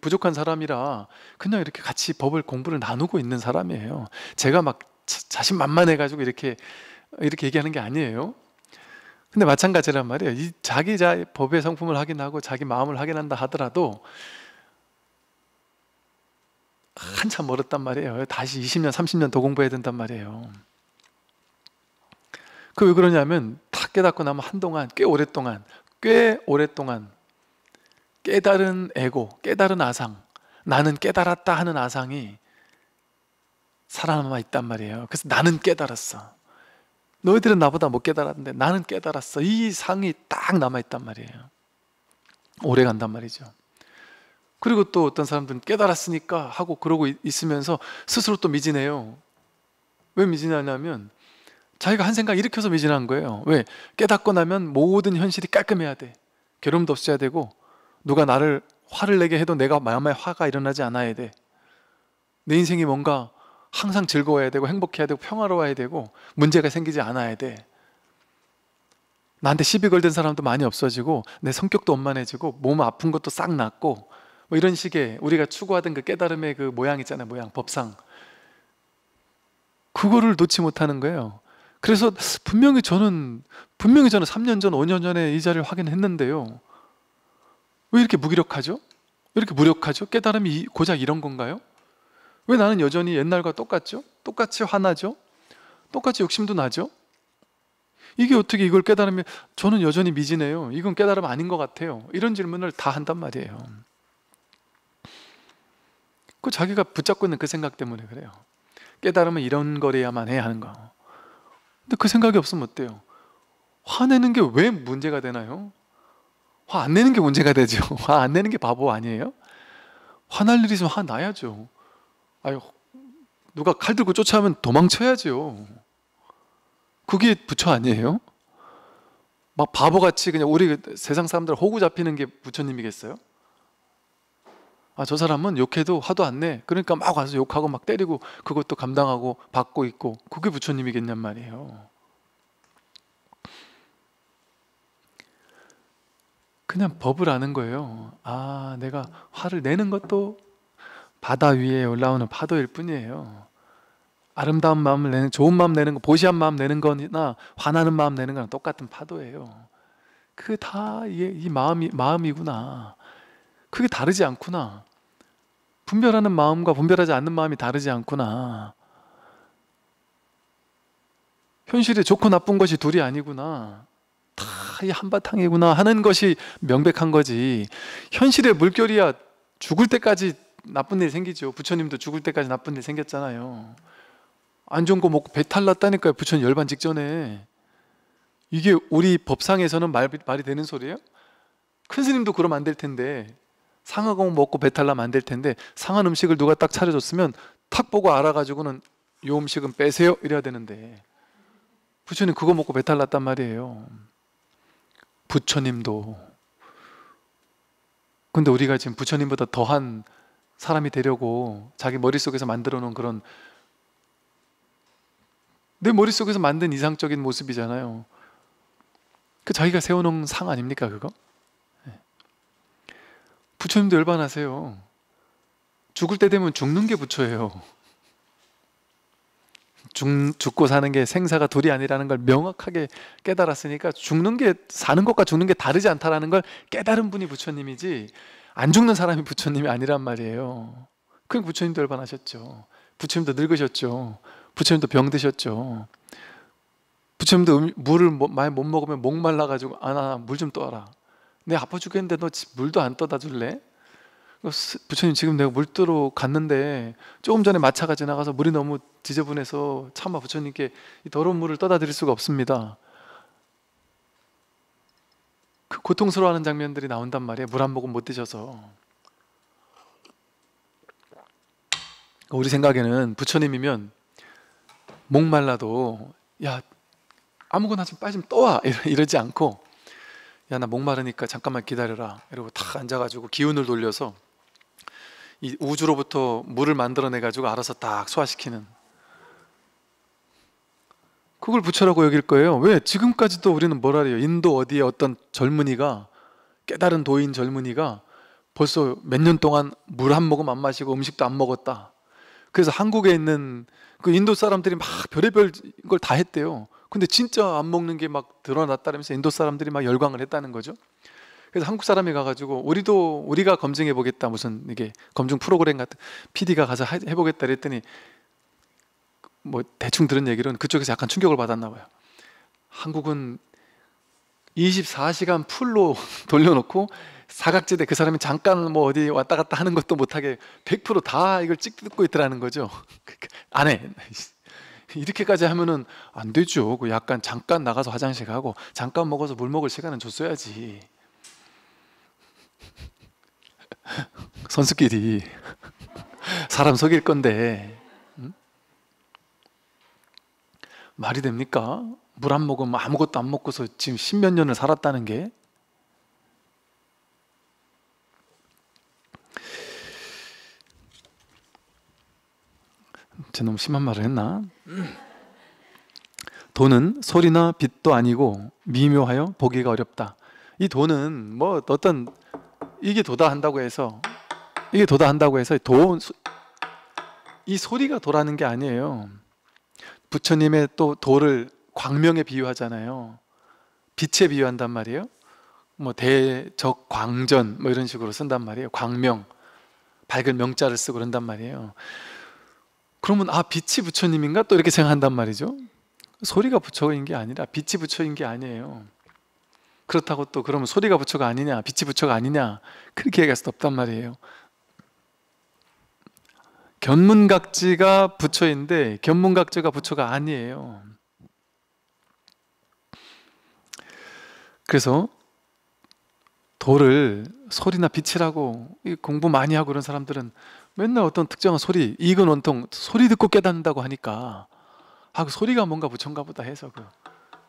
부족한 사람이라 그냥 이렇게 같이 법을 공부를 나누고 있는 사람이에요. 제가 막 자신만만해가지고 이렇게 이렇게 얘기하는 게 아니에요. 근데 마찬가지란 말이에요. 이 자기 자 법의 성품을 확인하고 자기 마음을 확인한다 하더라도 한참 멀었단 말이에요. 다시 20년, 30년 더 공부해야 된단 말이에요. 그 왜 그러냐면 다 깨닫고 나면 한동안 꽤 오랫동안 꽤 오랫동안 깨달은 에고, 깨달은 아상, 나는 깨달았다 하는 아상이 살아남아 있단 말이에요. 그래서 나는 깨달았어. 너희들은 나보다 못 깨달았는데 나는 깨달았어. 이 상이 딱 남아있단 말이에요. 오래 간단 말이죠. 그리고 또 어떤 사람들은 깨달았으니까 하고 그러고 있으면서 스스로 또 미진해요. 왜 미진하냐면 자기가 한 생각 일으켜서 미진한 거예요. 왜? 깨닫고 나면 모든 현실이 깔끔해야 돼. 괴로움도 없어야 되고 누가 나를 화를 내게 해도 내가 마음에 화가 일어나지 않아야 돼. 내 인생이 뭔가 항상 즐거워야 되고 행복해야 되고 평화로워야 되고 문제가 생기지 않아야 돼. 나한테 시비 걸든 사람도 많이 없어지고 내 성격도 원만해지고몸 아픈 것도 싹 낫고 뭐 이런 식의 우리가 추구하던 그 깨달음의 그 모양 있잖아요 모양 법상 그거를 놓지 못하는 거예요 그래서 분명히 저는 분명히 저는 3년 전 5년 전에 이 자리를 확인했는데요 왜 이렇게 무기력하죠? 왜 이렇게 무력하죠? 깨달음이 고작 이런 건가요? 왜 나는 여전히 옛날과 똑같죠? 똑같이 화나죠? 똑같이 욕심도 나죠? 이게 어떻게 이걸 깨달으면 저는 여전히 미진해요. 이건 깨달음 아닌 것 같아요. 이런 질문을 다 한단 말이에요. 그 자기가 붙잡고 있는 그 생각 때문에 그래요. 깨달으면 이런 거래야만 해야 하는 거. 근데 그 생각이 없으면 어때요? 화내는 게 왜 문제가 되나요? 화 안 내는 게 문제가 되죠. 화 안 내는 게 바보 아니에요? 화날 일이 있으면 화나야죠. 아유, 누가 칼 들고 쫓아오면 도망쳐야지요. 그게 부처 아니에요? 막 바보같이 그냥 우리 세상 사람들 호구 잡히는 게 부처님이겠어요? 아, 저 사람은 욕해도 화도 안 내. 그러니까 막 와서 욕하고 막 때리고 그것도 감당하고 받고 있고 그게 부처님이겠냔 말이에요. 그냥 법을 아는 거예요. 아, 내가 화를 내는 것도 바다 위에 올라오는 파도일 뿐이에요. 아름다운 마음을 내는 좋은 마음 내는 거 보시한 마음 내는 거나 화나는 마음 내는 거랑 똑같은 파도예요. 그 다 이 마음이 마음이구나. 그게 다르지 않구나. 분별하는 마음과 분별하지 않는 마음이 다르지 않구나. 현실에 좋고 나쁜 것이 둘이 아니구나. 다 이 한바탕이구나 하는 것이 명백한 거지. 현실의 물결이야 죽을 때까지 나쁜 일이 생기죠. 부처님도 죽을 때까지 나쁜 일이 생겼잖아요. 안 좋은 거 먹고 배탈 났다니까요. 부처님 열반 직전에. 이게 우리 법상에서는 말, 말이 되는 소리예요? 큰 스님도 그럼 안 될 텐데 상하공 먹고 배탈 나면 안 될 텐데 상한 음식을 누가 딱 차려줬으면 탁 보고 알아가지고는 요 음식은 빼세요 이래야 되는데 부처님 그거 먹고 배탈 났단 말이에요. 부처님도 근데 우리가 지금 부처님보다 더한 사람이 되려고 자기 머릿속에서 만들어 놓은 그런 내 머릿속에서 만든 이상적인 모습이잖아요. 그 자기가 세워놓은 상 아닙니까 그거? 예. 부처님도 열반하세요. 죽을 때 되면 죽는 게 부처예요. 죽, 죽고 사는 게 생사가 둘이 아니라는 걸 명확하게 깨달았으니까 죽는 게 사는 것과 죽는 게 다르지 않다라는 걸 깨달은 분이 부처님이지 안 죽는 사람이 부처님이 아니란 말이에요. 그 부처님도 열반하셨죠. 부처님도 늙으셨죠. 부처님도 병드셨죠. 부처님도 음, 물을 뭐, 많이 못 먹으면 목 말라가지고 아나 물 좀 떠라. 내 아파 죽겠는데 너 물도 안 떠다 줄래? 그 부처님 지금 내가 물 뜨러 갔는데 조금 전에 마차가 지나가서 물이 너무 지저분해서 차마 부처님께 이 더러운 물을 떠다 드릴 수가 없습니다. 그 고통스러워하는 장면들이 나온단 말이에요. 물 한 모금 못 드셔서. 우리 생각에는 부처님이면 목말라도 야 아무거나 좀 빨리 좀 떠와 이러지 않고 야 나 목마르니까 잠깐만 기다려라 이러고 탁 앉아가지고 기운을 돌려서 이 우주로부터 물을 만들어내 가지고 알아서 딱 소화시키는 그걸 부처라고 여길 거예요. 왜? 지금까지도 우리는 뭘 하래요? 인도 어디에 어떤 젊은이가 깨달은 도인 젊은이가 벌써 몇 년 동안 물 한 모금 안 마시고 음식도 안 먹었다. 그래서 한국에 있는 그 인도 사람들이 막 별의별 걸 다 했대요. 근데 진짜 안 먹는 게 막 드러났다면서 인도 사람들이 막 열광을 했다는 거죠. 그래서 한국 사람이 가가지고 우리도 우리가 검증해 보겠다 무슨 이게 검증 프로그램 같은 PD가 가서 해보겠다 그랬더니 뭐 대충 들은 얘기는 그쪽에서 약간 충격을 받았나 봐요. 한국은 24시간 풀로 돌려놓고 사각지대 그 사람이 잠깐 뭐 어디 왔다 갔다 하는 것도 못하게 100%다 이걸 찍뜯고 있더라는 거죠. 그, 그, 안 해. 이렇게까지 하면은 안 되죠. 그 약간 잠깐 나가서 화장실 가고 잠깐 먹어서 물 먹을 시간은 줬어야지. 선수끼리 사람 속일 건데 말이 됩니까? 물 안먹으 아무것도 안 먹고서 지금 십몇 년을 살았다는 게 제가 심한 말을 했나? 돈은 소리나 빛도 아니고 미묘하여 보기가 어렵다. 이 돈은 뭐 어떤 이게 도다 한다고 해서 이게 도다 한다고 해서 돈 이 소리가 도라는 게 아니에요. 부처님의 또 도를 광명에 비유하잖아요. 빛에 비유한단 말이에요. 뭐 대적 광전 뭐 이런 식으로 쓴단 말이에요. 광명 밝은 명자를 쓰고 그런단 말이에요. 그러면 아 빛이 부처님인가 또 이렇게 생각한단 말이죠. 소리가 부처인 게 아니라 빛이 부처인 게 아니에요. 그렇다고 또 그러면 소리가 부처가 아니냐 빛이 부처가 아니냐 그렇게 얘기할 수 없단 말이에요. 견문각지가 부처인데 견문각지가 부처가 아니에요. 그래서 도를 소리나 빛이라고 공부 많이 하고 그런 사람들은 맨날 어떤 특정한 소리 이건 온통 소리 듣고 깨닫는다고 하니까 하고 소리가 뭔가 부처인가 보다 해서 그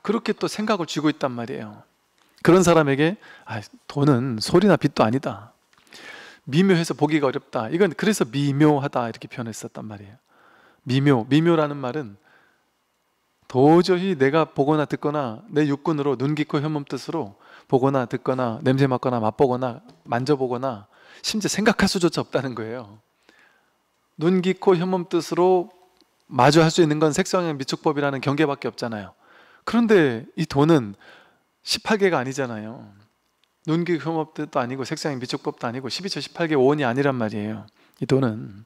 그렇게 또 생각을 쥐고 있단 말이에요. 그런 사람에게 아, 돈은 소리나 빛도 아니다. 미묘해서 보기가 어렵다. 이건 그래서 미묘하다 이렇게 표현했었단 말이에요. 미묘, 미묘라는 말은 도저히 내가 보거나 듣거나 내 육군으로 눈, 깊고 현몸 뜻으로 보거나 듣거나 냄새 맡거나 맛보거나 만져보거나 심지어 생각할 수조차 없다는 거예요. 눈, 깊고 현몸 뜻으로 마주할 수 있는 건 색성형 미축법이라는 경계밖에 없잖아요. 그런데 이 돈은 18개가 아니잖아요. 눈기흠업도 아니고 색상의 미적법도 아니고 12초 18개 원이 아니란 말이에요. 이 돈은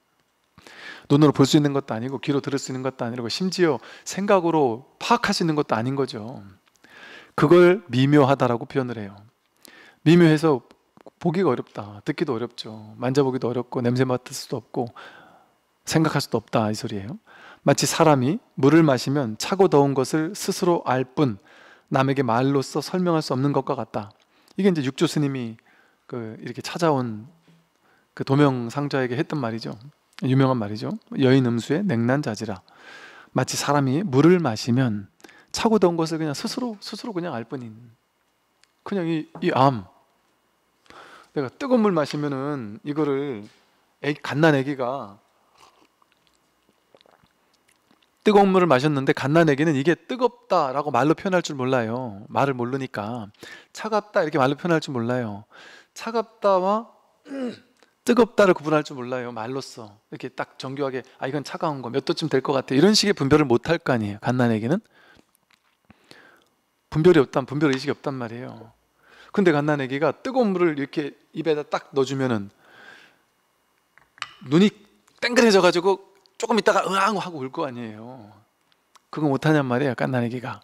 눈으로 볼 수 있는 것도 아니고 귀로 들을 수 있는 것도 아니고 심지어 생각으로 파악할 수 있는 것도 아닌 거죠. 그걸 미묘하다라고 표현을 해요. 미묘해서 보기가 어렵다. 듣기도 어렵죠. 만져보기도 어렵고 냄새 맡을 수도 없고 생각할 수도 없다 이 소리예요. 마치 사람이 물을 마시면 차고 더운 것을 스스로 알 뿐 남에게 말로써 설명할 수 없는 것과 같다. 이게 이제 육조 스님이 그 이렇게 찾아온 그 도명 상자에게 했던 말이죠. 유명한 말이죠. 여인 음수의 냉난자지라. 마치 사람이 물을 마시면 차고 던 것을 그냥 스스로 스스로 그냥 알 뿐인. 그냥 이 이 암. 내가 뜨거운 물 마시면은 이거를 애기, 갓난 아기가 뜨거운 물을 마셨는데 갓난에게는 이게 뜨겁다라고 말로 표현할 줄 몰라요. 말을 모르니까 차갑다 이렇게 말로 표현할 줄 몰라요. 차갑다와 뜨겁다를 구분할 줄 몰라요. 말로써 이렇게 딱 정교하게 아 이건 차가운 거 몇 도쯤 될 것 같아 이런 식의 분별을 못할 거 아니에요. 갓난에게는 분별이 없단 분별 의식이 없단 말이에요. 근데 갓난에게가 뜨거운 물을 이렇게 입에다 딱 넣어주면은 눈이 땡그해져 가지고 조금 있다가 으앙 하고 울 거 아니에요. 그거 못하냔 말이에 깐나내기가.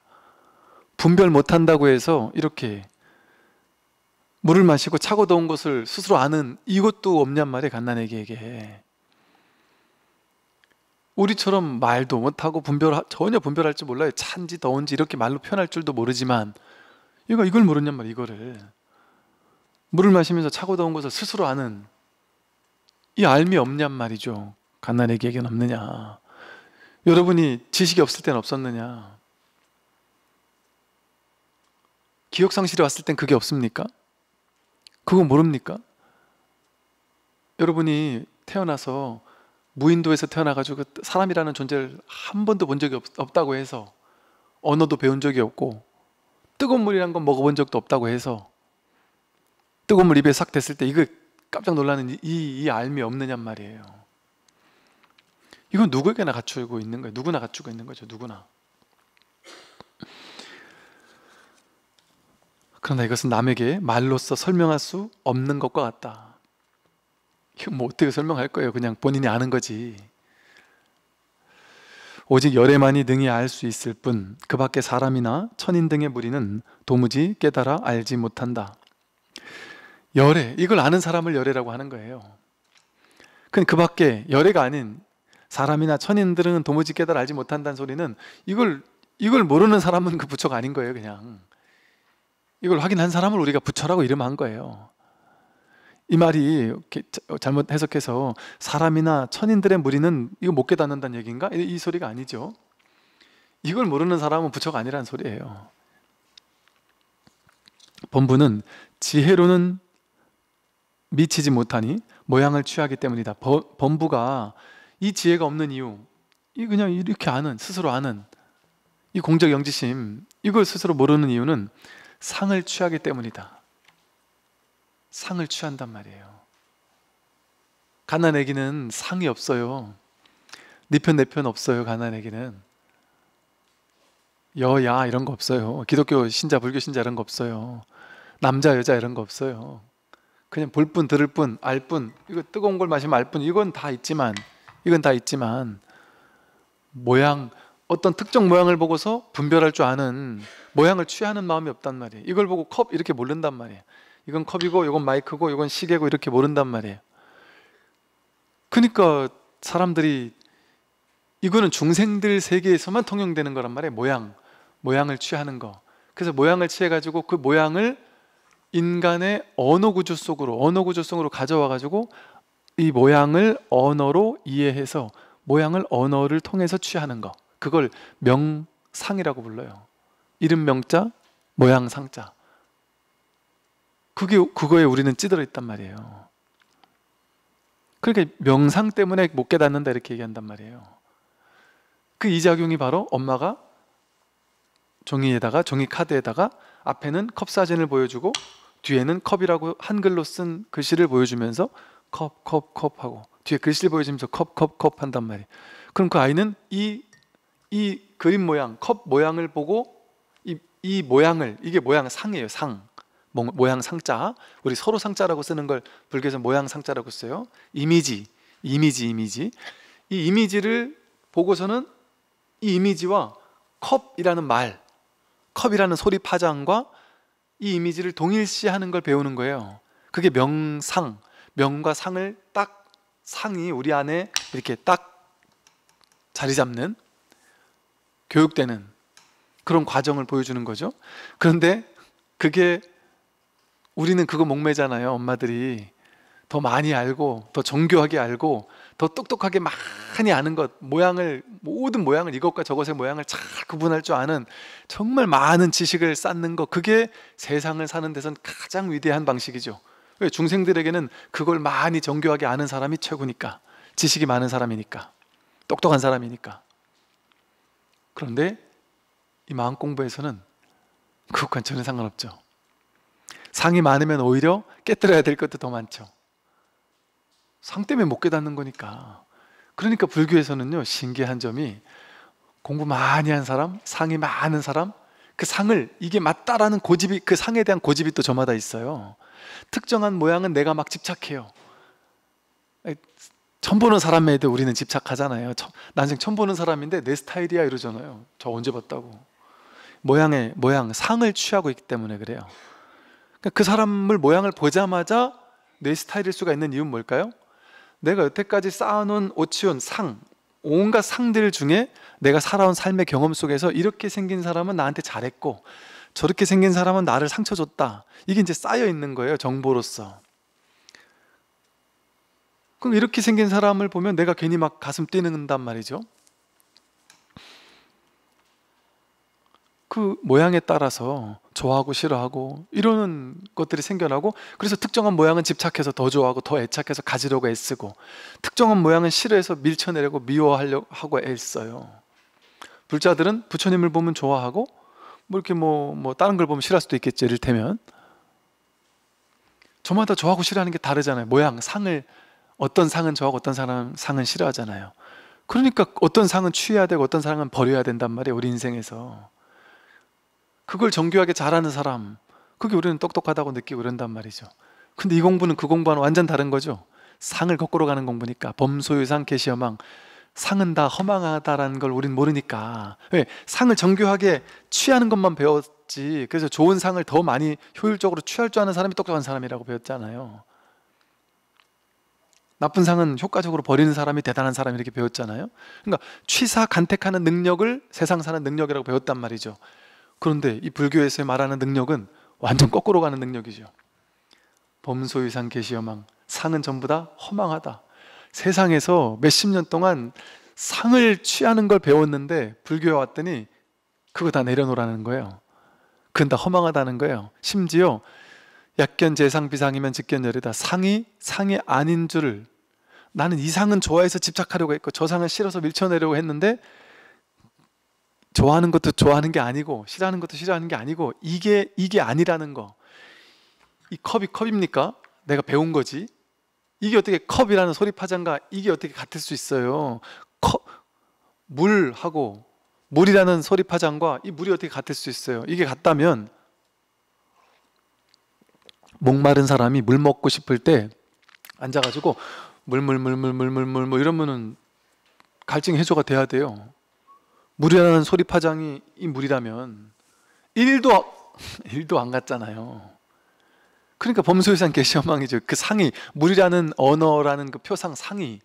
분별 못한다고 해서 이렇게 물을 마시고 차고 더운 것을 스스로 아는 이것도 없냔 말이에요. 갓난기에게 우리처럼 말도 못하고 분별 전혀 분별할 줄 몰라요. 찬지 더운지 이렇게 말로 표현할 줄도 모르지만 얘가 이걸 모르냔 말이에 이거를. 물을 마시면서 차고 더운 것을 스스로 아는 이 알미 없냔 말이죠. 갓난에게는 없느냐? 여러분이 지식이 없을 때 없었느냐? 기억 상실이 왔을 땐 그게 없습니까? 그거 모릅니까? 여러분이 태어나서 무인도에서 태어나가지고 그 사람이라는 존재를 한 번도 본 적이 없, 다고 해서 언어도 배운 적이 없고 뜨거운 물이란 건 먹어본 적도 없다고 해서 뜨거운 물 입에 싹 댔을 때 이거 깜짝 놀라는 이, 이 알미 없느냔 말이에요. 이건 누구에게나 갖추고 있는 거예요. 누구나 갖추고 있는 거죠. 누구나. 그러나 이것은 남에게 말로써 설명할 수 없는 것과 같다. 이건 뭐 어떻게 설명할 거예요? 그냥 본인이 아는 거지. 오직 열애만이 능히 알 수 있을 뿐, 그 밖에 사람이나 천인 등의 무리는 도무지 깨달아 알지 못한다. 열애, 이걸 아는 사람을 열애라고 하는 거예요. 그그 밖에 열애가 아닌 사람이나 천인들은 도무지 깨달아 알지 못한다는 소리는 이걸 이걸 모르는 사람은 그 부처가 아닌 거예요, 그냥. 이걸 확인한 사람을 우리가 부처라고 이름한 거예요. 이 말이 어, 잘못 해석해서 사람이나 천인들의 무리는 이거 못 깨닫는다는 얘기인가? 이, 이 소리가 아니죠. 이걸 모르는 사람은 부처가 아니라는 소리예요. 본부는 지혜로는 미치지 못하니 모양을 취하기 때문이다. 본부가 이 지혜가 없는 이유, 이 그냥 이렇게 아는 스스로 아는 이 공적 영지심 이걸 스스로 모르는 이유는 상을 취하기 때문이다. 상을 취한단 말이에요. 가난 애기는 상이 없어요. 네편내 편 없어요. 가난 애기는 여야 이런 거 없어요. 기독교 신자 불교 신자 이런 거 없어요. 남자 여자 이런 거 없어요. 그냥 볼 뿐 들을 뿐 알 뿐 이거 뜨거운 걸 마시면 알 뿐 이건 다 있지만 이건 다 있지만 모양 어떤 특정 모양을 보고서 분별할 줄 아는 모양을 취하는 마음이 없단 말이에요. 이걸 보고 컵 이렇게 모른단 말이에요. 이건 컵이고 이건 마이크고 이건 시계고 이렇게 모른단 말이에요. 그러니까 사람들이 이거는 중생들 세계에서만 통용되는 거란 말이에요. 모양, 모양을 취하는 거. 그래서 모양을 취해 가지고 그 모양을 인간의 언어 구조 속으로 언어 구조 속으로 가져와 가지고 이 모양을 언어로 이해해서 모양을 언어를 통해서 취하는 거 그걸 명상이라고 불러요. 이름 명자, 모양 상자. 그게 그거에 우리는 찌들어 있단 말이에요. 그러니까 명상 때문에 못 깨닫는다 이렇게 얘기한단 말이에요. 그 이작용이 바로 엄마가 종이에다가 종이 카드에다가 앞에는 컵 사진을 보여주고 뒤에는 컵이라고 한글로 쓴 글씨를 보여주면서 컵, 컵, 컵 하고 뒤에 글씨를 보여주면서 컵, 컵, 컵 한단 말이에요. 그럼 그 아이는 이, 이 그림 모양, 컵 모양을 보고 이, 이 모양을, 이게 모양 상이에요, 상. 모, 양 상자. 우리 서로 상자라고 쓰는 걸 불교에서 모양 상자라고 써요. 이미지, 이미지, 이미지. 이 이미지를 보고서는 이 이미지와 컵이라는 말, 컵이라는 소리 파장과 이 이미지를 동일시하는 걸 배우는 거예요. 그게 명상, 명과 상을 딱 상이 우리 안에 이렇게 딱 자리 잡는 교육되는 그런 과정을 보여주는 거죠. 그런데 그게 우리는 그거 목매잖아요. 엄마들이 더 많이 알고 더 정교하게 알고 더 똑똑하게 많이 아는 것 모양을 모든 모양을 이것과 저것의 모양을 잘 구분할 줄 아는 정말 많은 지식을 쌓는 것 그게 세상을 사는 데선 가장 위대한 방식이죠. 중생들에게는 그걸 많이 정교하게 아는 사람이 최고니까 지식이 많은 사람이니까 똑똑한 사람이니까 그런데 이 마음 공부에서는 그것과 전혀 상관없죠 상이 많으면 오히려 깨뜨려야 될 것도 더 많죠 상 때문에 못 깨닫는 거니까 그러니까 불교에서는요 신기한 점이 공부 많이 한 사람 상이 많은 사람 그 상을 이게 맞다라는 고집이 그 상에 대한 고집이 또 저마다 있어요. 특정한 모양은 내가 막 집착해요. 처음 보는 사람에도 우리는 집착하잖아요. 난생 처음 보는 사람인데 내 스타일이야 이러잖아요. 저 언제 봤다고. 모양에 모양 상을 취하고 있기 때문에 그래요. 그러니까 그 사람을 모양을 보자마자 내 스타일일 수가 있는 이유는 뭘까요? 내가 여태까지 쌓아놓은 오치온 상 온갖 상들 중에 내가 살아온 삶의 경험 속에서 이렇게 생긴 사람은 나한테 잘했고 저렇게 생긴 사람은 나를 상처 줬다. 이게 이제 쌓여 있는 거예요, 정보로서. 그럼 이렇게 생긴 사람을 보면 내가 괜히 막 가슴 뛰는단 말이죠. 그 모양에 따라서 좋아하고 싫어하고 이러는 것들이 생겨나고 그래서 특정한 모양은 집착해서 더 좋아하고 더 애착해서 가지려고 애쓰고 특정한 모양은 싫어해서 밀쳐내려고 미워하려고 하고 애써요. 불자들은 부처님을 보면 좋아하고 뭐 이렇게 뭐, 뭐 다른 걸 보면 싫어할 수도 있겠지 이를테면 저마다 좋아하고 싫어하는 게 다르잖아요. 모양, 상을 어떤 상은 좋아하고 어떤 사람 상은 싫어하잖아요. 그러니까 어떤 상은 취해야 되고 어떤 상은 버려야 된단 말이에요. 우리 인생에서. 그걸 정교하게 잘하는 사람 그게 우리는 똑똑하다고 느끼고 이런단 말이죠 근데 이 공부는 그 공부와는 완전 다른 거죠 상을 거꾸로 가는 공부니까 범소유상 개시여망 상은 다 허망하다라는 걸 우린 모르니까 왜 상을 정교하게 취하는 것만 배웠지 그래서 좋은 상을 더 많이 효율적으로 취할 줄 아는 사람이 똑똑한 사람이라고 배웠잖아요 나쁜 상은 효과적으로 버리는 사람이 대단한 사람 이렇게 배웠잖아요 그러니까 취사 간택하는 능력을 세상 사는 능력이라고 배웠단 말이죠 그런데 이 불교에서 의 말하는 능력은 완전 거꾸로 가는 능력이죠. 범소유상 계시여망 상은 전부 다 허망하다. 세상에서 몇 십 년 동안 상을 취하는 걸 배웠는데 불교에 왔더니 그거 다 내려놓으라는 거예요. 그건 다 허망하다는 거예요. 심지어 약견 재상 비상이면 직견열이다. 상이 상이 아닌 줄을 나는 이 상은 좋아해서 집착하려고 했고 저 상은 싫어서 밀쳐내려고 했는데 좋아하는 것도 좋아하는 게 아니고 싫어하는 것도 싫어하는 게 아니고 이게 이게 아니라는 거. 이 컵이 컵입니까? 내가 배운 거지. 이게 어떻게 컵이라는 소리 파장과 이게 어떻게 같을 수 있어요? 컵 물하고 물이라는 소리 파장과 이 물이 어떻게 같을 수 있어요? 이게 같다면 목마른 사람이 물 먹고 싶을 때 앉아가지고 물물물물물물물 뭐 이러면은 갈증 해소가 돼야 돼요. 물이라는 소리파장이 이 물이라면 일도 일도 안 갔잖아요. 그러니까 범소유상 개시현망이죠. 그 상이 물이라는 언어라는 그 표상 상이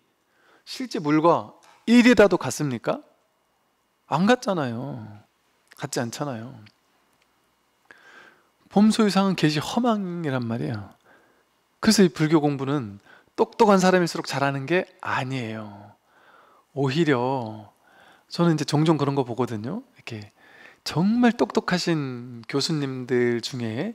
실제 물과 일이라도 같습니까안같잖아요 같지 않잖아요. 범소유상은 계시 허망이란 말이에요. 그래서 이 불교 공부는 똑똑한 사람일수록 잘하는 게 아니에요. 오히려 저는 이제 종종 그런 거 보거든요. 이렇게 정말 똑똑하신 교수님들 중에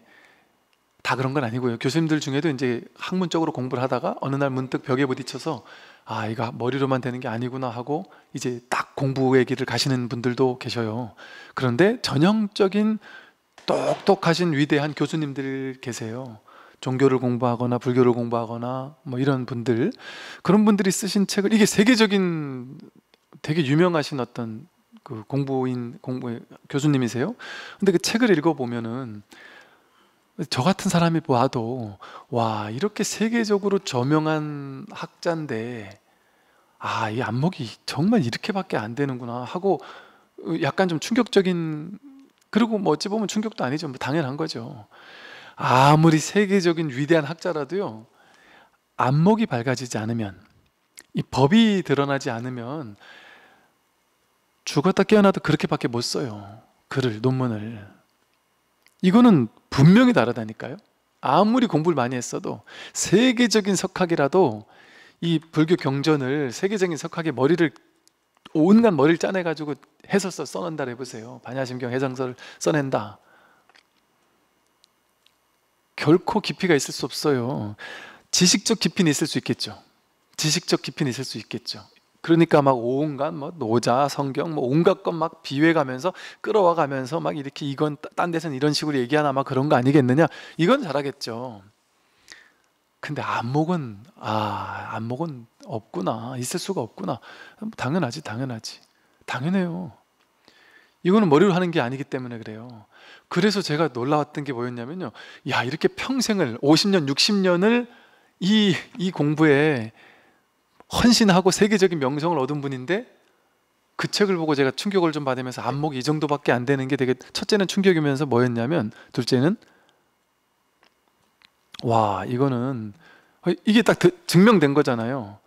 다 그런 건 아니고요. 교수님들 중에도 이제 학문적으로 공부를 하다가 어느 날 문득 벽에 부딪혀서 아, 이거 머리로만 되는 게 아니구나 하고 이제 딱 공부의 길을 가시는 분들도 계셔요. 그런데 전형적인 똑똑하신 위대한 교수님들 계세요. 종교를 공부하거나 불교를 공부하거나 뭐 이런 분들 그런 분들이 쓰신 책을 이게 세계적인 되게 유명하신 어떤 그 공부인 공부 교수님이세요. 근데 그 책을 읽어 보면은 저 같은 사람이 봐도 와 이렇게 세계적으로 저명한 학자인데 아 이 안목이 정말 이렇게밖에 안 되는구나 하고 약간 좀 충격적인 그리고 뭐 어찌 보면 충격도 아니죠 뭐 당연한 거죠 아무리 세계적인 위대한 학자라도요 안목이 밝아지지 않으면 이 법이 드러나지 않으면 죽었다 깨어나도 그렇게밖에 못 써요. 글을, 논문을. 이거는 분명히 다르다니까요. 아무리 공부를 많이 했어도 세계적인 석학이라도 이 불교 경전을 세계적인 석학의 머리를 온갖 머리를 짜내가지고 해설서 써낸다 해보세요. 반야심경 해장서를 써낸다. 결코 깊이가 있을 수 없어요. 지식적 깊이는 있을 수 있겠죠. 지식적 깊이는 있을 수 있겠죠. 그러니까 막 온갖 뭐 노자 성경 뭐 온갖 것 막 비회가면서 끌어와 가면서 막 이렇게 이건 딴 데서는 이런 식으로 얘기하나 막 그런 거 아니겠느냐 이건 잘하겠죠. 근데 안목은 아 안목은 없구나 있을 수가 없구나 음, 당연하지 당연하지 당연해요. 이거는 머리로 하는 게 아니기 때문에 그래요. 그래서 제가 놀라웠던 게 뭐였냐면요. 야 이렇게 평생을 50년 60년을 이 이 공부에 헌신하고 세계적인 명성을 얻은 분인데 그 책을 보고 제가 충격을 좀 받으면서 안목이 이 정도밖에 안 되는 게 되게 첫째는 충격이면서 뭐였냐면 둘째는 와 이거는 이게 딱 증명된 거잖아요.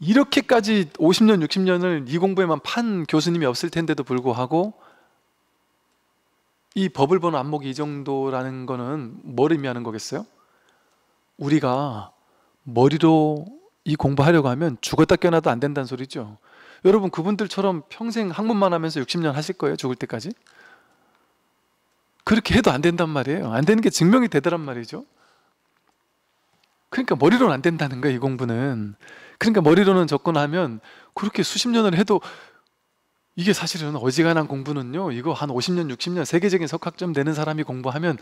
이렇게까지 50년, 60년을 이 공부에만 판 교수님이 없을 텐데도 불구하고 이 법을 보는 안목이 이 정도라는 거는 뭘 의미하는 거겠어요? 우리가 머리로 이 공부하려고 하면 죽었다 깨어나도 안 된다는 소리죠. 여러분 그분들처럼 평생 학문만 하면서 60년 하실 거예요. 죽을 때까지. 그렇게 해도 안 된단 말이에요. 안 되는 게 증명이 되더란 말이죠. 그러니까 머리로는 안 된다는 거예요. 이 공부는. 그러니까 머리로는 접근하면 그렇게 수십 년을 해도 이게 사실은 어지간한 공부는요. 이거 한 50년, 60년 세계적인 석학점 되는 사람이 공부하면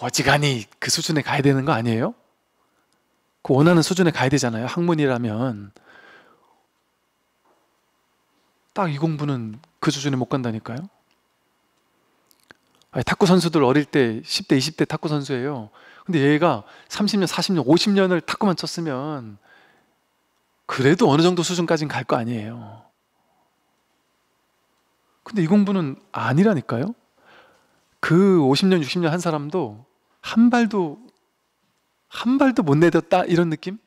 어지간히 그 수준에 가야 되는 거 아니에요? 그 원하는 수준에 가야 되잖아요. 학문이라면 딱 이 공부는 그 수준에 못 간다니까요. 아니, 탁구 선수들 어릴 때 10대, 20대 탁구 선수예요. 근데 얘가 30년, 40년, 50년을 탁구만 쳤으면 그래도 어느 정도 수준까지는 갈 거 아니에요. 근데 이 공부는 아니라니까요. 그 50년, 60년 한 사람도 한 발도 한 발도 못내딛다 이런 느낌?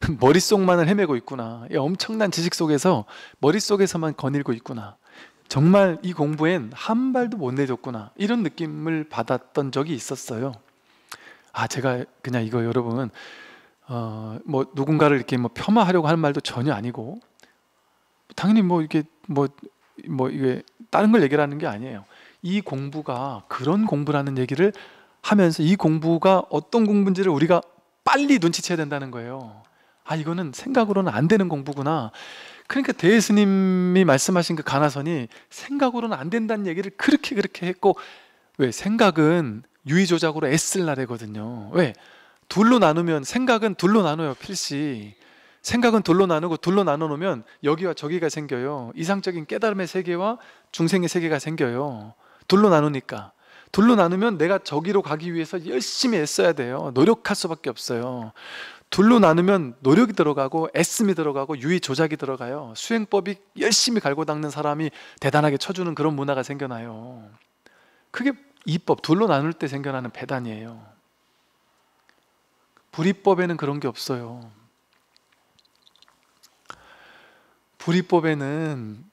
머릿속만을 헤매고 있구나. 엄청난 지식 속에서 머릿속에서만 거닐고 있구나. 정말 이 공부엔 한 발도 못 내줬구나. 이런 느낌을 받았던 적이 있었어요. 아, 제가 그냥 이거 여러분, 어, 뭐 누군가를 이렇게 뭐 폄하하려고 하는 말도 전혀 아니고, 당연히 뭐이게 뭐, 뭐 이게 다른 걸 얘기하는 게 아니에요. 이 공부가 그런 공부라는 얘기를 하면서 이 공부가 어떤 공부인지를 우리가 빨리 눈치채야 된다는 거예요. 아, 이거는 생각으로는 안 되는 공부구나. 그러니까 대스님이 말씀하신 그 가나선이 생각으로는 안 된다는 얘기를 그렇게 그렇게 했고 왜 생각은 유의조작으로 애쓸 나래거든요. 왜 둘로 나누면 생각은 둘로 나눠요 필시. 생각은 둘로 나누고 둘로 나눠 놓으면 여기와 저기가 생겨요. 이상적인 깨달음의 세계와 중생의 세계가 생겨요. 둘로 나누니까. 둘로 나누면 내가 저기로 가기 위해서 열심히 애써야 돼요. 노력할 수밖에 없어요. 둘로 나누면 노력이 들어가고 애씀이 들어가고 유의 조작이 들어가요. 수행법이 열심히 갈고 닦는 사람이 대단하게 쳐주는 그런 문화가 생겨나요. 그게 이법 둘로 나눌 때 생겨나는 배단이에요. 불이법에는 그런 게 없어요. 불이법에는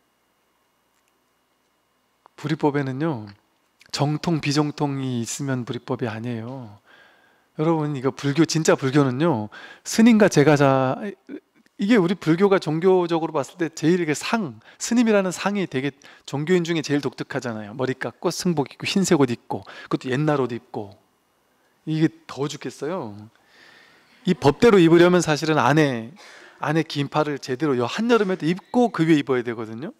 불이법에는요. 정통 비정통이 있으면 불이법이 아니에요. 여러분 이거 불교 진짜 불교는요 스님과 제가자 이게 우리 불교가 종교적으로 봤을 때 제일 이게 상 스님이라는 상이 되게 종교인 중에 제일 독특하잖아요 머리 깎고 승복 입고 흰색 옷 입고 그것도 옛날 옷 입고 이게 더 죽겠어요 이 법대로 입으려면 사실은 안에 안에 긴팔을 제대로 한여름에도 입고 그 위에 입어야 되거든요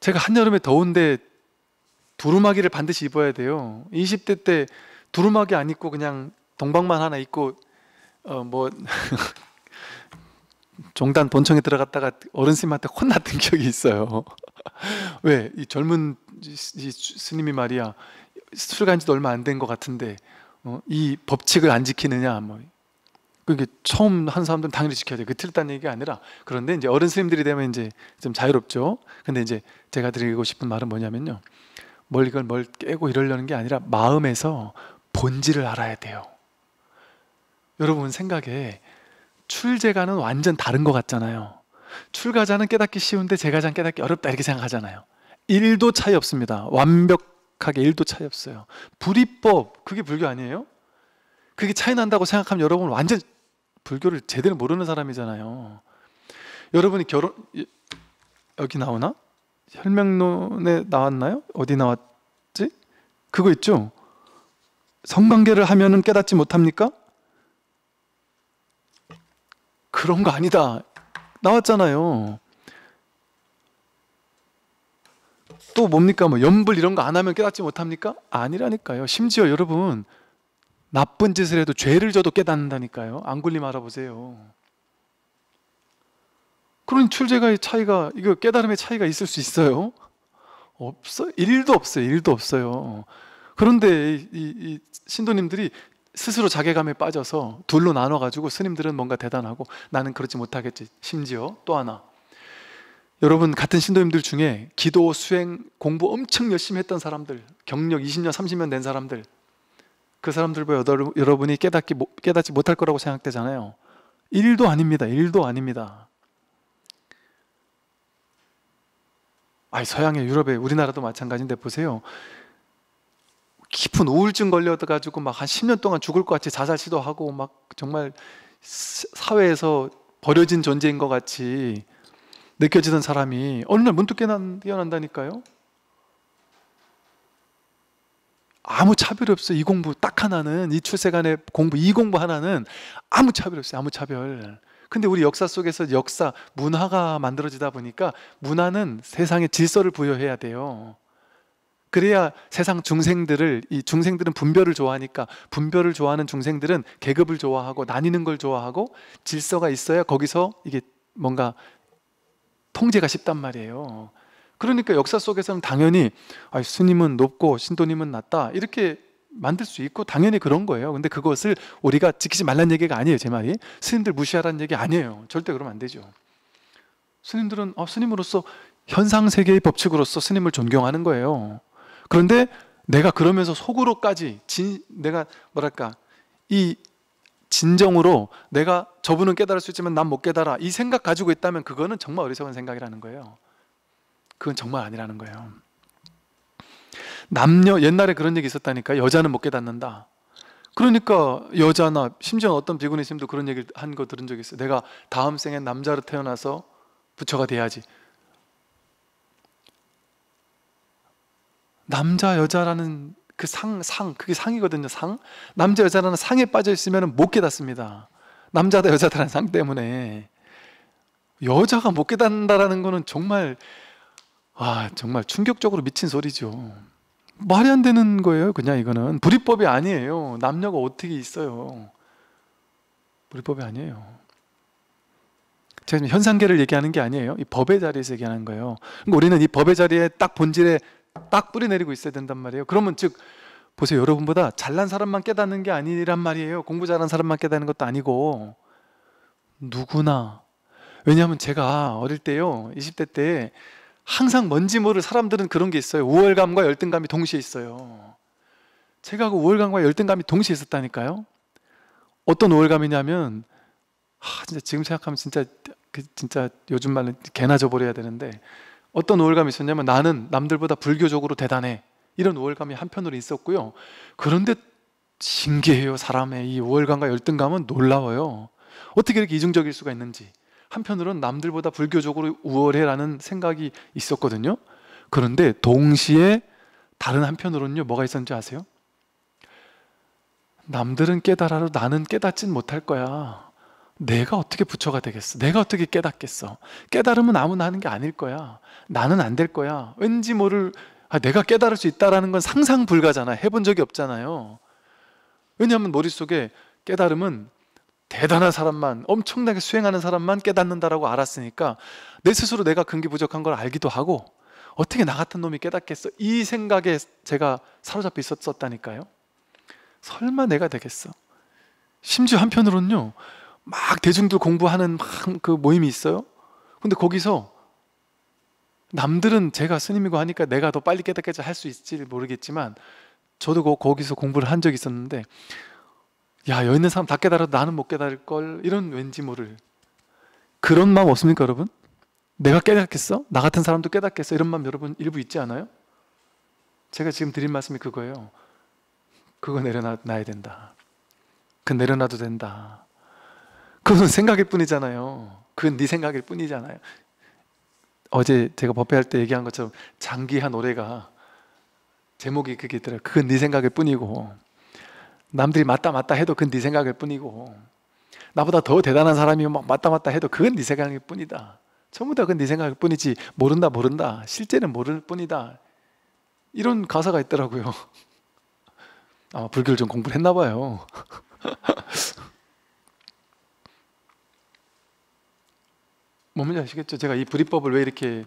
제가 한여름에 더운데 두루마기를 반드시 입어야 돼요. 20대 때 두루마기 안 입고 그냥 동방만 하나 입고 어 뭐 종단 본청에 들어갔다가 어른 스님한테 혼났던 기억이 있어요. 왜 이 젊은 이 스님이 말이야 술 간지도 얼마 안 된 것 같은데 어, 이 법칙을 안 지키느냐 뭐 그게 처음 한 사람들은 당연히 지켜야 돼. 그 틀렸다는 얘기가 아니라 그런데 이제 어른 스님들이 되면 이제 좀 자유롭죠. 근데 이제 제가 드리고 싶은 말은 뭐냐면요. 뭘 이걸 뭘 깨고 이러려는 게 아니라 마음에서 본질을 알아야 돼요. 여러분 생각에 출제가는 완전 다른 것 같잖아요. 출가자는 깨닫기 쉬운데 제가자는 깨닫기 어렵다 이렇게 생각하잖아요. 1도 차이 없습니다. 완벽하게 1도 차이 없어요. 불이법 그게 불교 아니에요? 그게 차이 난다고 생각하면 여러분 완전 불교를 제대로 모르는 사람이잖아요. 여러분이 결혼 여기 나오나? 혈맹론에 나왔나요? 어디 나왔지? 그거 있죠. 성관계를 하면은 깨닫지 못합니까? 그런 거 아니다. 나왔잖아요. 또 뭡니까? 뭐 연불 이런 거 안 하면 깨닫지 못합니까? 아니라니까요. 심지어 여러분 나쁜 짓을 해도 죄를 져도 깨닫는다니까요. 안 굴림 알아보세요. 그런 출제가의 차이가 이거 깨달음의 차이가 있을 수 있어요? 없어 일도 없어요. 일도 없어요. 그런데 이, 이 신도님들이 스스로 자괴감에 빠져서 둘로 나눠 가지고 스님들은 뭔가 대단하고 나는 그렇지 못하겠지. 심지어 또 하나 여러분 같은 신도님들 중에 기도 수행 공부 엄청 열심히 했던 사람들 경력 20년 30년 된 사람들 그 사람들과 여러분이 깨닫기, 깨닫지 못할 거라고 생각되잖아요. 일도 아닙니다. 일도 아닙니다. 아니, 서양의 유럽에 우리나라도 마찬가지인데 보세요. 깊은 우울증 걸려가지고 막 한 10년 동안 죽을 것 같이 자살 시도하고 막 정말 사회에서 버려진 존재인 것 같이 느껴지던 사람이 어느 날 문득 깨어난, 깨어난다니까요. 아무 차별 이 없어. 이 공부 딱 하나는 이 출세간의 공부 이 공부 하나는 아무 차별 없어요. 아무 차별. 근데 우리 역사 속에서 역사 문화가 만들어지다 보니까 문화는 세상에 질서를 부여해야 돼요. 그래야 세상 중생들을 이 중생들은 분별을 좋아하니까 분별을 좋아하는 중생들은 계급을 좋아하고 나뉘는 걸 좋아하고 질서가 있어야 거기서 이게 뭔가 통제가 쉽단 말이에요. 그러니까 역사 속에서는 당연히 아, 스님은 높고 신도님은 낮다 이렇게 만들 수 있고 당연히 그런 거예요. 근데 그것을 우리가 지키지 말란 얘기가 아니에요. 제 말이 스님들 무시하라는 얘기 아니에요. 절대 그러면 안 되죠. 스님들은 어, 스님으로서 현상 세계의 법칙으로서 스님을 존경하는 거예요. 그런데 내가 그러면서 속으로까지 진, 내가 뭐랄까 이 진정으로 내가 저분은 깨달을 수 있지만 난 못 깨달아 이 생각 가지고 있다면 그거는 정말 어리석은 생각이라는 거예요. 그건 정말 아니라는 거예요. 남녀 옛날에 그런 얘기 있었다니까 여자는 못 깨닫는다. 그러니까 여자나 심지어 어떤 비구니심도 그런 얘기를 한 거 들은 적이 있어요. 내가 다음 생엔 남자로 태어나서 부처가 돼야지. 남자 여자라는 그 상 상 그게 상이거든요. 상 남자 여자라는 상에 빠져 있으면 못 깨닫습니다. 남자다 여자다라는 상 때문에 여자가 못 깨닫는다라는 거는 정말 아 정말 충격적으로 미친 소리죠. 말이 안 되는 거예요. 그냥 이거는 불이법이 아니에요. 남녀가 어떻게 있어요? 불이법이 아니에요. 제가 현상계를 얘기하는 게 아니에요. 이 법의 자리에서 얘기하는 거예요. 그러니까 우리는 이 법의 자리에 딱 본질에 딱 뿌리 내리고 있어야 된단 말이에요. 그러면 즉 보세요. 여러분보다 잘난 사람만 깨닫는 게 아니란 말이에요. 공부 잘한 사람만 깨닫는 것도 아니고 누구나 왜냐하면 제가 어릴 때요. 20대 때 항상 뭔지 모를 사람들은 그런 게 있어요. 우월감과 열등감이 동시에 있어요. 제가 그 우월감과 열등감이 동시에 있었다니까요. 어떤 우월감이냐면 하, 진짜 지금 생각하면 진짜 그 진짜 요즘 말로 개나 져버려야 되는데 어떤 우월감이 있었냐면 나는 남들보다 불교적으로 대단해 이런 우월감이 한편으로 있었고요. 그런데 신기해요 사람의 이 우월감과 열등감은 놀라워요. 어떻게 이렇게 이중적일 수가 있는지. 한편으로는 남들보다 불교적으로 우월해라는 생각이 있었거든요. 그런데 동시에 다른 한편으로는요, 뭐가 있었는지 아세요? 남들은 깨달아도 나는 깨닫진 못할 거야. 내가 어떻게 부처가 되겠어? 내가 어떻게 깨닫겠어? 깨달으면 아무나 하는 게 아닐 거야. 나는 안 될 거야. 왠지 모를 아, 내가 깨달을 수 있다라는 건 상상 불가잖아. 해본 적이 없잖아요. 왜냐하면 머릿속에 깨달음은 대단한 사람만 엄청나게 수행하는 사람만 깨닫는다라고 알았으니까 내 스스로 내가 근기 부족한 걸 알기도 하고 어떻게 나 같은 놈이 깨닫겠어 이 생각에 제가 사로잡혀 있었다니까요 설마 내가 되겠어 심지어 한편으로는요 막 대중들 공부하는 막그 모임이 있어요 근데 거기서 남들은 제가 스님이고 하니까 내가 더 빨리 깨닫겠지 할수 있을지 모르겠지만 저도 거기서 공부를 한 적이 있었는데 야, 여기 있는 사람 다 깨달아도 나는 못 깨달을 걸. 이런 왠지 모를 그런 마음 없습니까, 여러분? 내가 깨닫겠어? 나 같은 사람도 깨닫겠어? 이런 마음 여러분 일부 있지 않아요? 제가 지금 드린 말씀이 그거예요. 그거 내려놔야 된다. 그 내려놔도 된다. 그건 생각일 뿐이잖아요. 그건 네 생각일 뿐이잖아요. 어제 제가 법회할 때 얘기한 것처럼 장기한 노래가 제목이 그게 있더라고요. 그건 네 생각일 뿐이고 남들이 맞다 맞다 해도 그건 네 생각일 뿐이고 나보다 더 대단한 사람이 막 맞다 맞다 해도 그건 네 생각일 뿐이다. 전부 다 그건 네 생각일 뿐이지 모른다 모른다 실제는 모를 뿐이다. 이런 가사가 있더라고요. 아마 불교를 좀 공부를 했나 봐요. 뭔지 아시겠죠? 제가 이 불이법을 왜 이렇게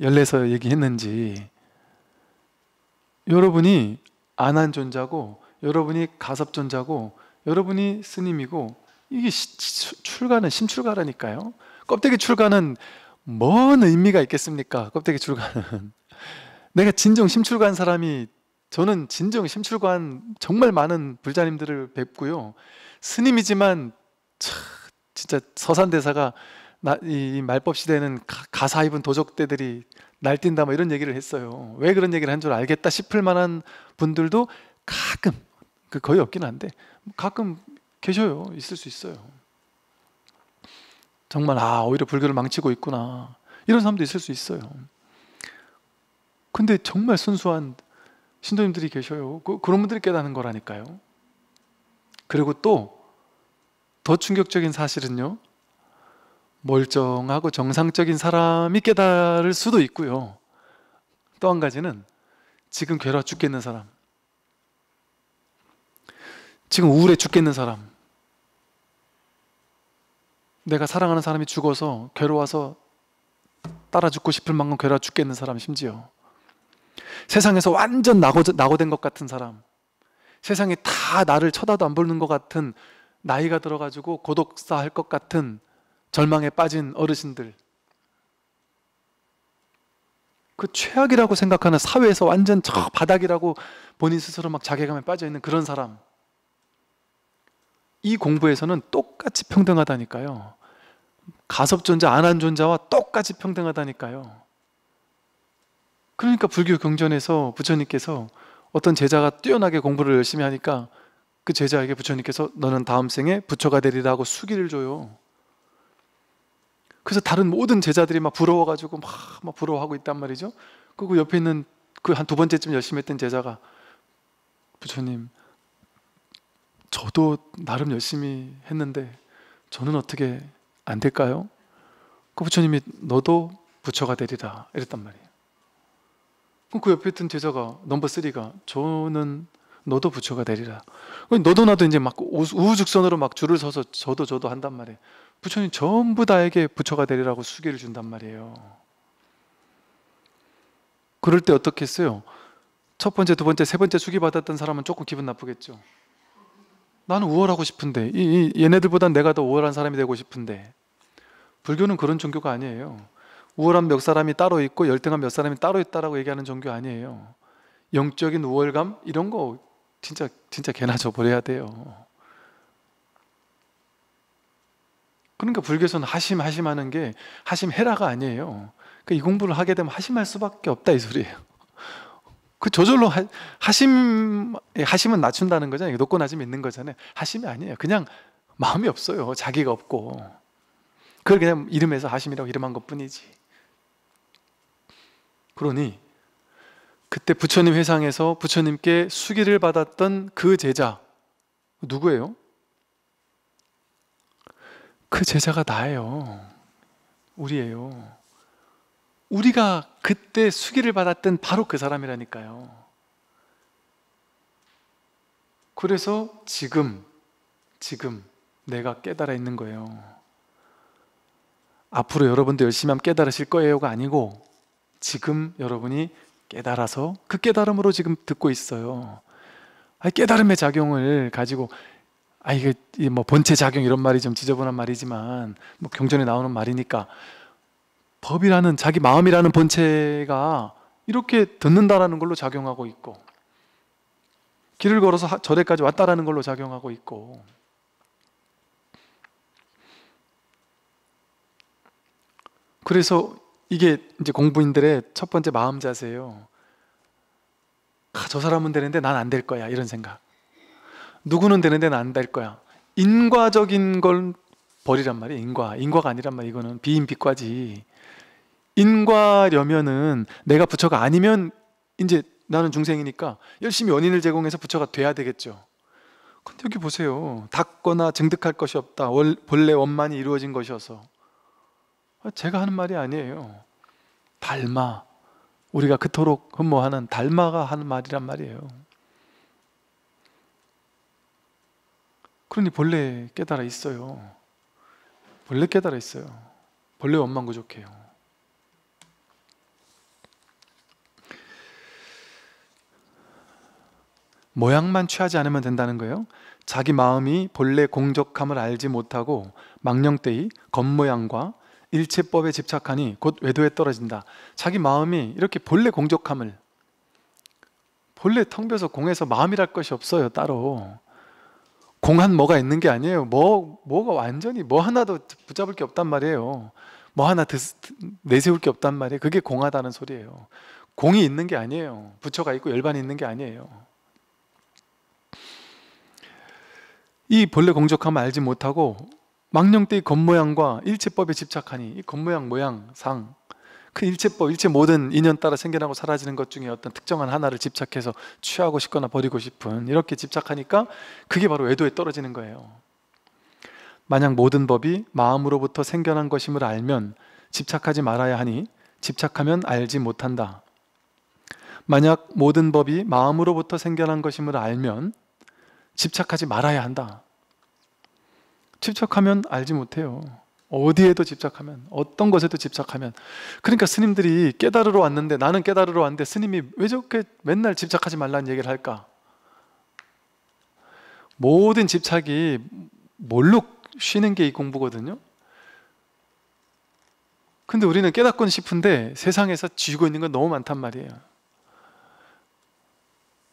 열내서 얘기했는지 여러분이 안한 존재고 여러분이 가섭존자고 여러분이 스님이고 이게 출가는 심출가라니까요. 껍데기 출가는 뭔 의미가 있겠습니까? 껍데기 출가는 내가 진정 심출가 사람이 저는 진정 심출관 정말 많은 불자님들을 뵙고요. 스님이지만 차, 진짜 서산대사가 나, 이, 이 말법 시대는 에 가, 사 입은 도적대들이 날뛴다 뭐 이런 얘기를 했어요. 왜 그런 얘기를 한 줄 알겠다 싶을 만한 분들도 가끔 그 거의 없긴 한데 가끔 계셔요. 있을 수 있어요. 정말 아 오히려 불교를 망치고 있구나 이런 사람도 있을 수 있어요. 근데 정말 순수한 신도님들이 계셔요. 그, 그런 분들이 깨닫는 거라니까요. 그리고 또 더 충격적인 사실은요. 멀쩡하고 정상적인 사람이 깨달을 수도 있고요. 또 한 가지는 지금 괴로워 죽겠는 사람. 지금 우울해 죽겠는 사람. 내가 사랑하는 사람이 죽어서 괴로워서 따라 죽고 싶을 만큼 괴로워 죽겠는 사람 심지어. 세상에서 완전 낙오, 낙오된 것 같은 사람. 세상이 다 나를 쳐다도 안 보는 것 같은 나이가 들어가지고 고독사 할 것 같은 절망에 빠진 어르신들. 그 최악이라고 생각하는 사회에서 완전 저 바닥이라고 본인 스스로 막 자괴감에 빠져 있는 그런 사람. 이 공부에서는 똑같이 평등하다니까요. 가섭존자, 안한존자와 똑같이 평등하다니까요. 그러니까 불교 경전에서 부처님께서 어떤 제자가 뛰어나게 공부를 열심히 하니까 그 제자에게 부처님께서 너는 다음 생에 부처가 되리라 하고 수기를 줘요. 그래서 다른 모든 제자들이 막 부러워가지고 막, 막 부러워하고 있단 말이죠. 그리고 옆에 있는 그 한 두 번째쯤 열심히 했던 제자가 부처님 저도 나름 열심히 했는데 저는 어떻게 안 될까요? 그 부처님이 너도 부처가 되리라 이랬단 말이에요. 그럼 그 옆에 있던 제자가 넘버 3가 저는 너도 부처가 되리라. 너도 나도 이제 막 우후죽선으로 막 줄을 서서 저도 저도 한단 말이에요. 부처님 전부 다에게 부처가 되리라고 수기를 준단 말이에요. 그럴 때 어떻게 어요첫 번째, 두 번째, 세 번째 수기 받았던 사람은 조금 기분 나쁘겠죠. 나는 우월하고 싶은데 이, 이 얘네들보단 내가 더 우월한 사람이 되고 싶은데 불교는 그런 종교가 아니에요. 우월한 몇 사람이 따로 있고 열등한 몇 사람이 따로 있다라고 얘기하는 종교 아니에요. 영적인 우월감 이런 거 진짜 진짜 개나 저버려야 돼요. 그러니까 불교에서는 하심 하심하는 게 하심 해라가 아니에요. 그러니까 이 공부를 하게 되면 하심할 수밖에 없다 이 소리예요. 그 저절로 하, 하심 예, 하심은 낮춘다는 거잖아요. 높고 낮음 있는 거잖아요. 하심이 아니에요. 그냥 마음이 없어요. 자기가 없고 그걸 그냥 이름에서 하심이라고 이름한 것뿐이지. 그러니 그때 부처님 회상에서 부처님께 수기를 받았던 그 제자 누구예요? 그 제자가 나예요. 우리예요. 우리가 그때 수기를 받았던 바로 그 사람이라니까요. 그래서 지금, 지금 내가 깨달아 있는 거예요. 앞으로 여러분도 열심히 하면 깨달으실 거예요가 아니고 지금 여러분이 깨달아서 그 깨달음으로 지금 듣고 있어요. 깨달음의 작용을 가지고 아 이게 뭐 본체 작용 이런 말이 좀 지저분한 말이지만 뭐 경전에 나오는 말이니까 법이라는 자기 마음이라는 본체가 이렇게 듣는다라는 걸로 작용하고 있고 길을 걸어서 절에까지 왔다라는 걸로 작용하고 있고 그래서 이게 이제 공부인들의 첫 번째 마음 자세예요. 아, 저 사람은 되는데 난 안 될 거야 이런 생각. 누구는 되는데 난 안 될 거야. 인과적인 걸 버리란 말이에요. 인과 인과가 아니란 말이에요. 이거는 비인 비과지. 인과려면은 내가 부처가 아니면 이제 나는 중생이니까 열심히 원인을 제공해서 부처가 돼야 되겠죠. 근데 여기 보세요. 닦거나 증득할 것이 없다. 월, 본래 원만이 이루어진 것이어서. 아, 제가 하는 말이 아니에요. 달마. 우리가 그토록 흠모하는 달마가 하는 말이란 말이에요. 그러니 본래 깨달아 있어요. 본래 깨달아 있어요. 본래 원만 구족해요. 모양만 취하지 않으면 된다는 거예요. 자기 마음이 본래 공적함을 알지 못하고 망령되이 겉모양과 일체법에 집착하니 곧 외도에 떨어진다. 자기 마음이 이렇게 본래 공적함을 본래 텅 비어서 공해서 마음이랄 것이 없어요. 따로 공한 뭐가 있는 게 아니에요. 뭐 뭐가 완전히 뭐 하나도 붙잡을 게 없단 말이에요. 뭐 하나 드 내세울 게 없단 말이에요. 그게 공하다는 소리예요. 공이 있는 게 아니에요. 부처가 있고 열반이 있는 게 아니에요. 이 본래 공적함을 알지 못하고 망령때의 겉모양과 일체법에 집착하니 이 겉모양 모양 상 그 일체법 일체 모든 인연 따라 생겨나고 사라지는 것 중에 어떤 특정한 하나를 집착해서 취하고 싶거나 버리고 싶은 이렇게 집착하니까 그게 바로 외도에 떨어지는 거예요. 만약 모든 법이 마음으로부터 생겨난 것임을 알면 집착하지 말아야 하니 집착하면 알지 못한다. 만약 모든 법이 마음으로부터 생겨난 것임을 알면 집착하지 말아야 한다. 집착하면 알지 못해요. 어디에도 집착하면 어떤 것에도 집착하면 그러니까 스님들이 깨달으러 왔는데 나는 깨달으러 왔는데 스님이 왜 저렇게 맨날 집착하지 말라는 얘기를 할까? 모든 집착이 뭘로 쉬는 게 이 공부거든요. 근데 우리는 깨닫곤 싶은데 세상에서 쥐고 있는 건 너무 많단 말이에요.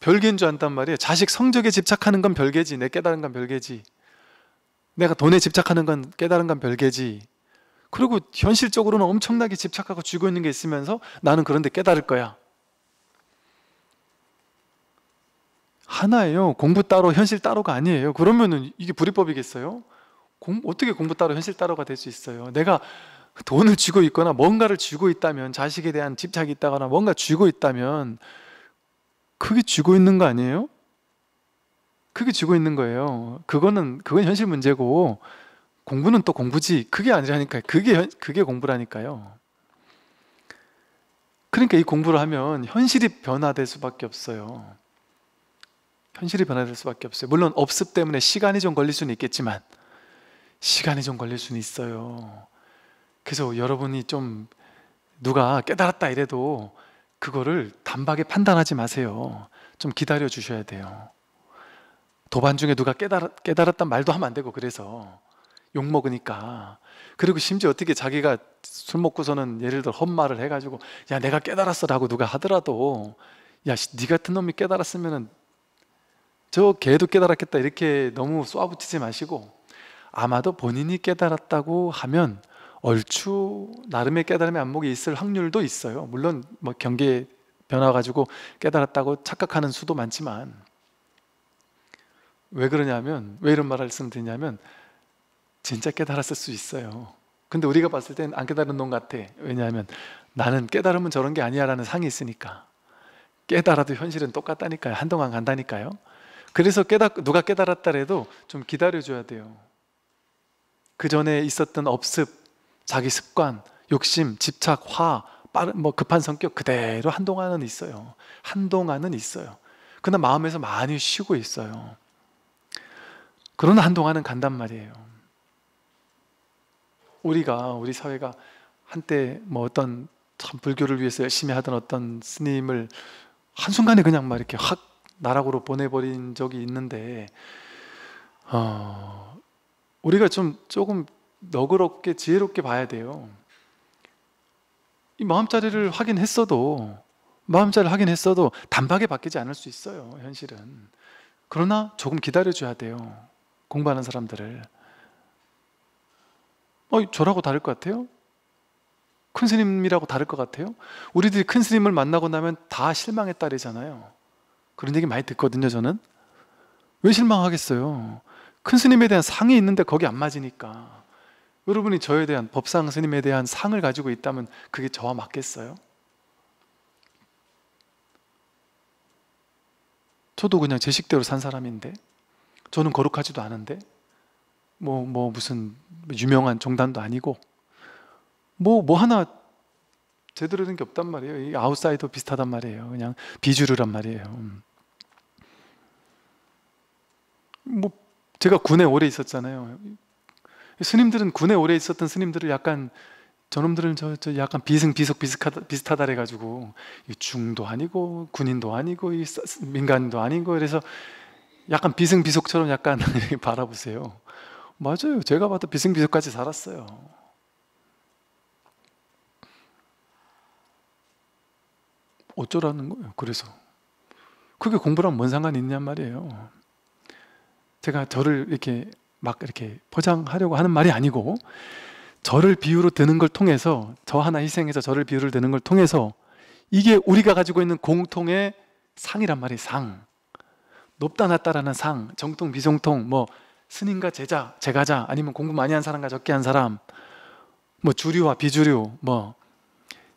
별개인 줄 안단 말이에요. 자식 성적에 집착하는 건 별개지. 내 깨달은 건 별개지. 내가 돈에 집착하는 건 깨달은 건 별개지. 그리고 현실적으로는 엄청나게 집착하고 쥐고 있는 게 있으면서 나는 그런데 깨달을 거야. 하나예요. 공부 따로, 현실 따로가 아니에요. 그러면은 이게 불이법이겠어요? 공, 어떻게 공부 따로, 현실 따로가 될 수 있어요? 내가 돈을 쥐고 있거나 뭔가를 쥐고 있다면, 자식에 대한 집착이 있다거나 뭔가 쥐고 있다면, 그게 쥐고 있는 거 아니에요? 그게 쥐고 있는 거예요. 그거는 그건 현실 문제고 공부는 또 공부지. 그게 아니라니까요. 그게 그게 공부라니까요. 그러니까 이 공부를 하면 현실이 변화될 수밖에 없어요. 현실이 변화될 수밖에 없어요. 물론 업습 때문에 시간이 좀 걸릴 수는 있겠지만 시간이 좀 걸릴 수는 있어요. 그래서 여러분이 좀 누가 깨달았다 이래도 그거를 단박에 판단하지 마세요. 좀 기다려 주셔야 돼요. 도반 중에 누가 깨달았, 깨달았단 말도 하면 안 되고 그래서 욕 먹으니까 그리고 심지어 어떻게 자기가 술 먹고서는 예를 들어 헛말을 해가지고 야 내가 깨달았어라고 누가 하더라도 야 니 같은 놈이 깨달았으면은 저개도 깨달았겠다 이렇게 너무 쏘아붙이지 마시고 아마도 본인이 깨달았다고 하면 얼추 나름의 깨달음의 안목이 있을 확률도 있어요. 물론 뭐 경계 변화 가지고 깨달았다고 착각하는 수도 많지만 왜 그러냐면 왜 이런 말을 쓰면되냐면 진짜 깨달았을 수 있어요. 근데 우리가 봤을 땐 안 깨달은 놈 같아. 왜냐하면 나는 깨달으면 저런 게 아니야라는 상이 있으니까 깨달아도 현실은 똑같다니까요. 한동안 간다니까요. 그래서 깨닫 누가 깨달았다래도 좀 기다려줘야 돼요. 그 전에 있었던 업습 자기 습관, 욕심, 집착, 화, 빠른 뭐 급한 성격 그대로 한동안은 있어요. 한동안은 있어요. 그나 마음에서 많이 쉬고 있어요. 그러나 한동안은 간단 말이에요. 우리가 우리 사회가 한때 뭐 어떤 참 불교를 위해서 열심히 하던 어떤 스님을 한순간에 그냥 막 이렇게 확 나락으로 보내버린 적이 있는데 어, 우리가 좀 조금 너그럽게 지혜롭게 봐야 돼요. 이 마음자리를 확인했어도 마음자리를 확인했어도 단박에 바뀌지 않을 수 있어요. 현실은. 그러나 조금 기다려줘야 돼요. 공부하는 사람들을. 어, 저라고 다를 것 같아요? 큰 스님이라고 다를 것 같아요? 우리들이 큰 스님을 만나고 나면 다 실망했다리잖아요. 그런 얘기 많이 듣거든요, 저는. 왜 실망하겠어요? 큰 스님에 대한 상이 있는데 거기 안 맞으니까. 여러분이 저에 대한 법상 스님에 대한 상을 가지고 있다면 그게 저와 맞겠어요? 저도 그냥 제 식대로 산 사람인데 저는 거룩하지도 않은데 뭐뭐 뭐 무슨 유명한 종단도 아니고 뭐뭐 뭐 하나 제대로 된 게 없단 말이에요. 이 아웃사이더 비슷하단 말이에요. 그냥 비주류란 말이에요. 음. 뭐 제가 군에 오래 있었잖아요. 스님들은 군에 오래 있었던 스님들을 약간 저놈들은 저, 저 약간 비승 비석 비슷하다 비슷하다 해가지고 중도 아니고 군인도 아니고 이 민간도 아니고 그래서 약간 비승 비석처럼 약간 바라보세요. 맞아요. 제가 봐도 비승 비석까지 살았어요. 어쩌라는 거예요. 그래서 그게 공부랑 뭔 상관이 있냔 말이에요. 제가 저를 이렇게 막 이렇게 포장하려고 하는 말이 아니고 저를 비유로 드는 걸 통해서 저 하나 희생해서 저를 비유를 드는 걸 통해서 이게 우리가 가지고 있는 공통의 상이란 말이 상. 높다 낮다라는 상, 정통 비정통, 뭐 스님과 제자, 제가자 아니면 공부 많이 한 사람과 적게 한 사람, 뭐 주류와 비주류, 뭐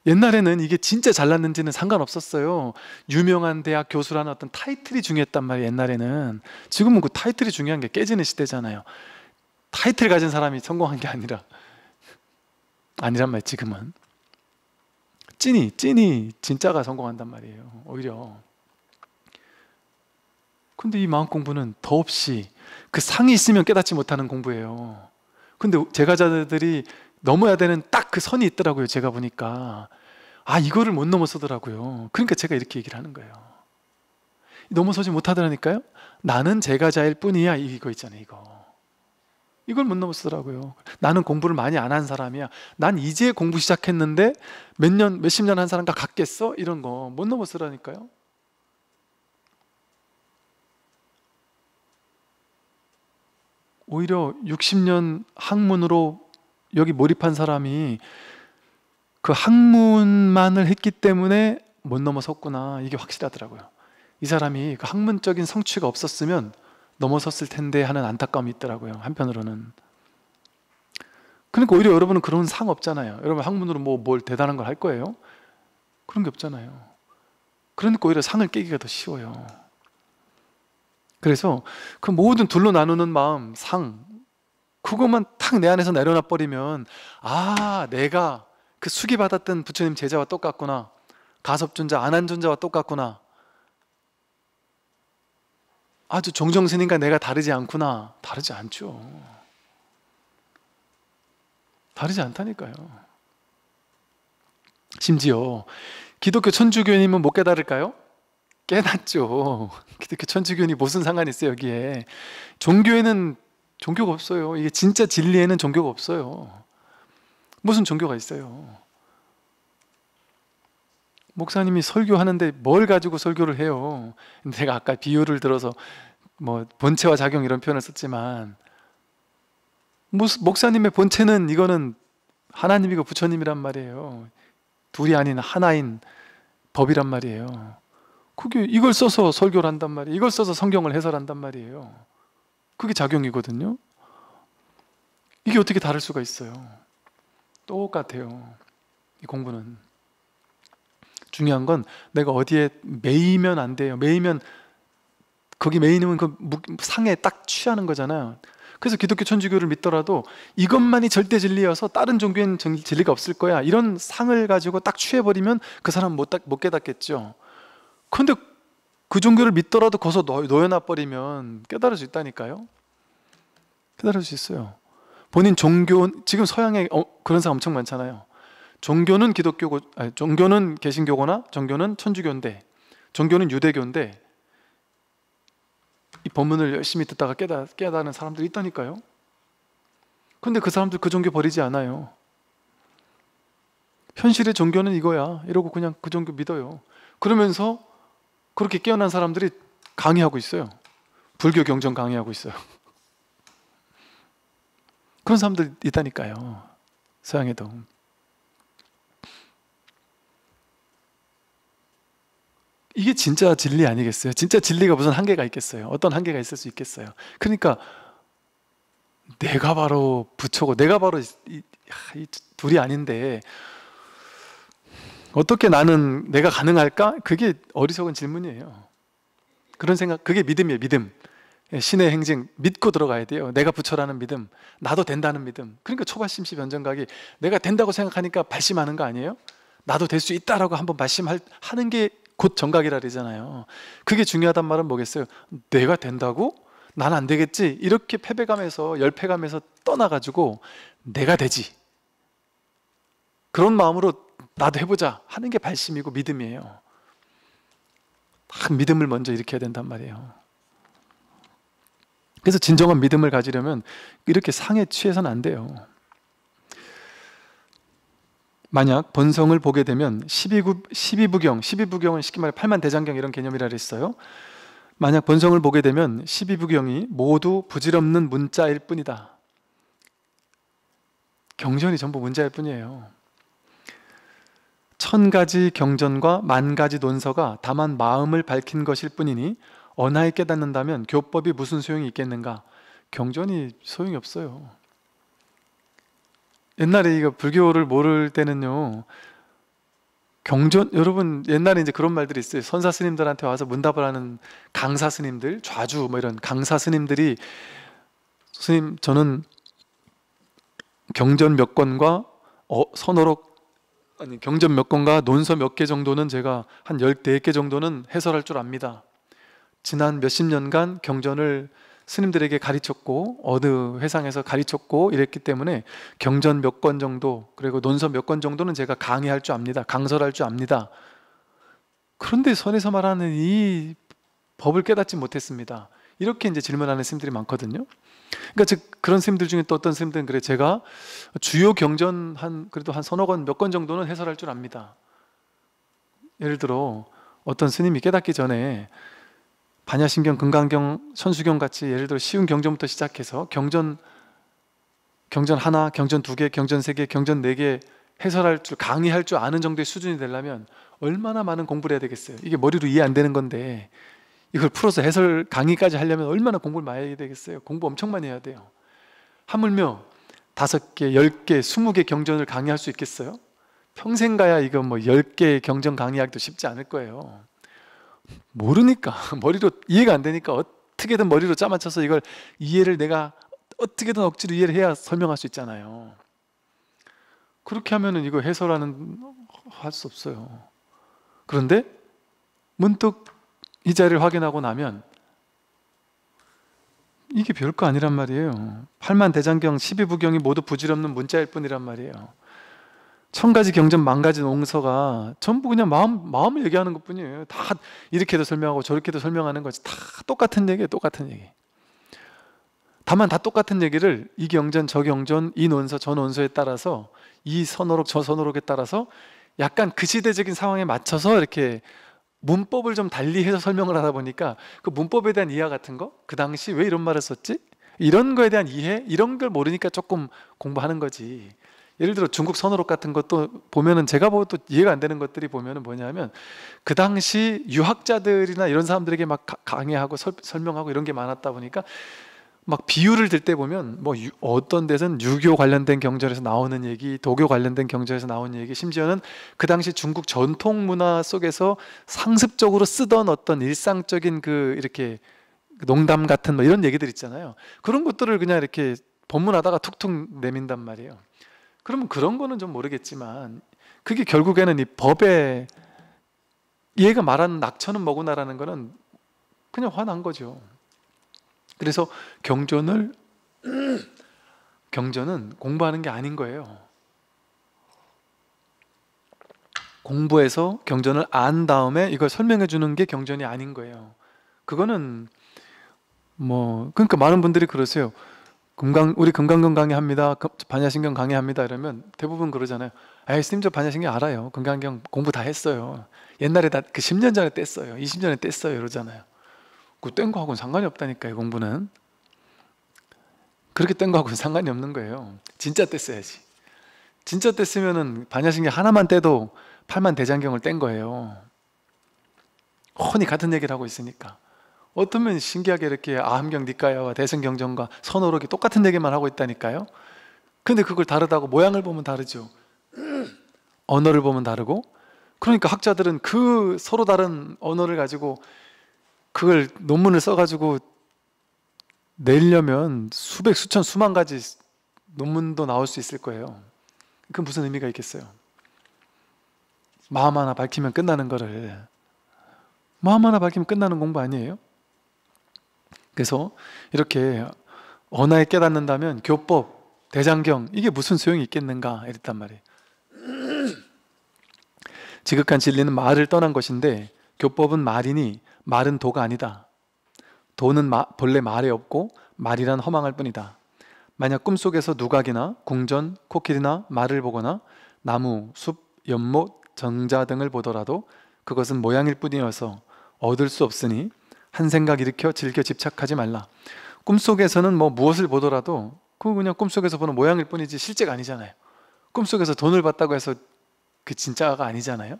옛날에는 이게 진짜 잘났는지는 상관없었어요. 유명한 대학 교수라는 어떤 타이틀이 중요했단 말이에요. 옛날에는 지금은 그 타이틀이 중요한 게 깨지는 시대잖아요. 타이틀 가진 사람이 성공한 게 아니라 아니란 말이에요. 지금은 찐이 찐이 진짜가 성공한단 말이에요. 오히려 근데 이 마음 공부는 더없이 그 상이 있으면 깨닫지 못하는 공부예요. 근데 제가자들이 넘어야 되는 딱 그 선이 있더라고요. 제가 보니까. 아, 이거를 못 넘어서더라고요. 그러니까 제가 이렇게 얘기를 하는 거예요. 넘어서지 못하더라니까요. 나는 제가 자일 뿐이야. 이거 있잖아요, 이거. 이걸 못 넘어서더라고요. 나는 공부를 많이 안 한 사람이야. 난 이제 공부 시작했는데 몇 년, 몇십 년 한 사람과 같겠어? 이런 거 못 넘어서라니까요. 오히려 60년 학문으로 여기 몰입한 사람이 그 학문만을 했기 때문에 못 넘어섰구나 이게 확실하더라고요. 이 사람이 그 학문적인 성취가 없었으면 넘어섰을 텐데 하는 안타까움이 있더라고요. 한편으로는 그러니까 오히려 여러분은 그런 상 없잖아요. 여러분 학문으로 뭐 뭘 대단한 걸 할 거예요? 그런 게 없잖아요. 그러니까 오히려 상을 깨기가 더 쉬워요. 그래서 그 모든 둘로 나누는 마음, 상, 그것만 탁 내 안에서 내려놔 버리면 아 내가 그 수기 받았던 부처님 제자와 똑같구나 가섭존자 안한존자와 똑같구나 아주 정정스님과 내가 다르지 않구나 다르지 않죠 다르지 않다니까요 심지어 기독교 천주교님은 못 깨달을까요? 깨닫죠 기독교 천주교인이 무슨 상관이 있어요 여기에 종교에는 종교가 없어요. 이게 진짜 진리에는 종교가 없어요. 무슨 종교가 있어요? 목사님이 설교하는데 뭘 가지고 설교를 해요? 내가 아까 비유를 들어서 뭐 본체와 작용 이런 표현을 썼지만 목사님의 본체는 이거는 하나님이고 부처님이란 말이에요. 둘이 아닌 하나인 법이란 말이에요. 그게 이걸 써서 설교를 한단 말이에요. 이걸 써서 성경을 해설한단 말이에요. 그게 작용이거든요. 이게 어떻게 다를 수가 있어요? 똑같아요. 이 공부는. 중요한 건 내가 어디에 매이면 안 돼요. 매이면 거기 매이면그 상에 딱 취하는 거잖아요. 그래서 기독교 천주교를 믿더라도 이것만이 절대 진리여서 다른 종교엔 진리가 없을 거야. 이런 상을 가지고 딱 취해버리면 그 사람 못, 못 깨닫겠죠. 근데 그 종교를 믿더라도 거기서 놓여놔버리면 깨달을 수 있다니까요. 깨달을 수 있어요. 본인 종교 지금 서양에 어, 그런 사람 엄청 많잖아요. 종교는 기독교고 아니, 종교는 개신교거나 종교는 천주교인데 종교는 유대교인데 이 법문을 열심히 듣다가 깨달, 깨달은 사람들이 있다니까요. 근데 그 사람들 그 종교 버리지 않아요. 현실의 종교는 이거야. 이러고 그냥 그 종교 믿어요. 그러면서 그렇게 깨어난 사람들이 강의하고 있어요. 불교 경전 강의하고 있어요. 그런 사람들 있다니까요. 서양에도. 이게 진짜 진리 아니겠어요? 진짜 진리가 무슨 한계가 있겠어요? 어떤 한계가 있을 수 있겠어요? 그러니까 내가 바로 부처고 내가 바로 이, 이, 이 둘이 아닌데 어떻게 나는 내가 가능할까? 그게 어리석은 질문이에요. 그런 생각, 그게 믿음이에요, 믿음. 예, 신의 행진, 믿고 들어가야 돼요. 내가 부처라는 믿음, 나도 된다는 믿음. 그러니까 초발심시 변정각이 내가 된다고 생각하니까 발심하는 거 아니에요? 나도 될 수 있다라고 한번 발심하는 게 곧 정각이라 그러잖아요. 그게 중요하단 말은 뭐겠어요? 내가 된다고? 난 안 되겠지? 이렇게 패배감에서, 열패감에서 떠나가지고 내가 되지. 그런 마음으로 나도 해보자 하는 게 발심이고 믿음이에요. 딱 믿음을 먼저 일으켜야 된단 말이에요. 그래서 진정한 믿음을 가지려면 이렇게 상에 취해서는 안 돼요. 만약 본성을 보게 되면 12구, 12부경, 12부경은 쉽게 말해 팔만 대장경 이런 개념이라 그랬어요. 만약 본성을 보게 되면 12부경이 모두 부질없는 문자일 뿐이다. 경전이 전부 문자일 뿐이에요. 천 가지 경전과 만 가지 논서가 다만 마음을 밝힌 것일 뿐이니 언하에 깨닫는다면 교법이 무슨 소용이 있겠는가? 경전이 소용이 없어요. 옛날에 이거 불교를 모를 때는요. 경전 여러분 옛날에 이제 그런 말들이 있어요. 선사 스님들한테 와서 문답을 하는 강사 스님들, 좌주 뭐 이런 강사 스님들이 스님 저는 경전 몇 권과 어, 선어록 아니 경전 몇건과 논서 몇 개 정도는 제가 한열4개 정도는 해설할 줄 압니다. 지난 몇십 년간 경전을 스님들에게 가르쳤고 어느 회상에서 가르쳤고 이랬기 때문에 경전 몇 권 정도 그리고 논서 몇 권 정도는 제가 강의할 줄 압니다. 강설할 줄 압니다. 그런데 선에서 말하는 이 법을 깨닫지 못했습니다. 이렇게 이제 질문하는 스님들이 많거든요. 그러니까 즉 그런 스님들 중에 또 어떤 스님들은 그래 제가 주요 경전 한 그래도 한 서너 권몇 권 정도는 해설할 줄 압니다. 예를 들어 어떤 스님이 깨닫기 전에 반야신경 금강경, 선수경 같이 예를 들어 쉬운 경전부터 시작해서 경전 경전 하나, 경전 두 개, 경전 세 개, 경전 네 개 해설할 줄 강의할 줄 아는 정도의 수준이 되려면 얼마나 많은 공부를 해야 되겠어요. 이게 머리로 이해 안 되는 건데 이걸 풀어서 해설 강의까지 하려면 얼마나 공부를 많이 해야 되겠어요? 공부 엄청 많이 해야 돼요. 하물며 다섯 개, 열 개, 스무 개 경전을 강의할 수 있겠어요? 평생 가야 이거 뭐 열개의 경전 강의하기도 쉽지 않을 거예요. 모르니까 머리로 이해가 안 되니까 어떻게든 머리로 짜맞춰서 이걸 이해를 내가 어떻게든 억지로 이해를 해야 설명할 수 있잖아요. 그렇게 하면은 이거 해설하는 할 수 없어요. 그런데 문득 이 자리를 확인하고 나면 이게 별거 아니란 말이에요. 8만 대장경, 12부경이 모두 부질없는 문자일 뿐이란 말이에요. 천 가지 경전, 만 가지 농서가 전부 그냥 마음, 마음을 얘기하는 것 뿐이에요. 다 이렇게도 설명하고 저렇게도 설명하는 거지. 다 똑같은 얘기예요, 똑같은 얘기. 다만 다 똑같은 얘기를 이 경전, 저 경전, 이 논서, 저 논서에 따라서 이 선어록, 저 선어록에 따라서 약간 그 시대적인 상황에 맞춰서 이렇게 문법을 좀 달리해서 설명을 하다 보니까 그 문법에 대한 이해 같은 거, 그 당시 왜 이런 말을 썼지? 이런 거에 대한 이해, 이런 걸 모르니까 조금 공부하는 거지. 예를 들어 중국 선호록 같은 것도 보면은 제가 보고도 이해가 안 되는 것들이 보면은 뭐냐면 그 당시 유학자들이나 이런 사람들에게 막 강의하고 설, 설, 명하고 이런 게 많았다 보니까 막 비유를 들 때 보면 뭐 유, 어떤 데서는 유교 관련된 경전에서 나오는 얘기, 도교 관련된 경전에서 나오는 얘기, 심지어는 그 당시 중국 전통 문화 속에서 상습적으로 쓰던 어떤 일상적인 그 이렇게 농담 같은 뭐 이런 얘기들 있잖아요. 그런 것들을 그냥 이렇게 본문하다가 툭툭 내민단 말이에요. 그러면 그런 거는 좀 모르겠지만 그게 결국에는 이 법에 얘가 말한 낙천은 뭐구나라는 거는 그냥 화난 거죠. 그래서 경전을 경전은 공부하는 게 아닌 거예요. 공부해서 경전을 안 다음에 이걸 설명해 주는 게 경전이 아닌 거예요. 그거는 뭐 그러니까 많은 분들이 그러세요. 금강 우리 금강경 강의합니다. 반야신경 강의합니다. 이러면 대부분 그러잖아요. 에이 스님 저 반야신경 알아요. 금강경 공부 다 했어요. 옛날에 다 그 10년 전에 뗐어요. 20년에 뗐어요. 이러잖아요. 그뗀 거하고는 상관이 없다니까요 공부는 그렇게 뗀 거하고는 상관이 없는 거예요 진짜 뗐어야지 진짜 뗐으면은 반야신경 하나만 떼도 팔만 대장경을 뗀 거예요 훤히 같은 얘기를 하고 있으니까 어쩌면 신기하게 이렇게 아함경 니까야와 대승경전과 선호록이 똑같은 얘기만 하고 있다니까요 근데 그걸 다르다고 모양을 보면 다르죠 언어를 보면 다르고 그러니까 학자들은 그 서로 다른 언어를 가지고 그걸 논문을 써가지고 내려면 수백, 수천, 수만 가지 논문도 나올 수 있을 거예요. 그 무슨 의미가 있겠어요? 마음 하나 밝히면 끝나는 거를 마음 하나 밝히면 끝나는 공부 아니에요? 그래서 이렇게 언어에 깨닫는다면 교법, 대장경 이게 무슨 소용이 있겠는가 이랬단 말이에요. 지극한 진리는 말을 떠난 것인데 교법은 말이니 말은 도가 아니다. 도는 마, 본래 말에 없고 말이란 허망할 뿐이다. 만약 꿈속에서 누각이나 궁전, 코끼리나 말을 보거나 나무, 숲, 연못, 정자 등을 보더라도 그것은 모양일 뿐이어서 얻을 수 없으니 한 생각 일으켜 즐겨 집착하지 말라. 꿈속에서는 뭐 무엇을 보더라도 그 그냥 꿈속에서 보는 모양일 뿐이지 실제가 아니잖아요. 꿈속에서 돈을 봤다고 해서 그 진짜가 아니잖아요.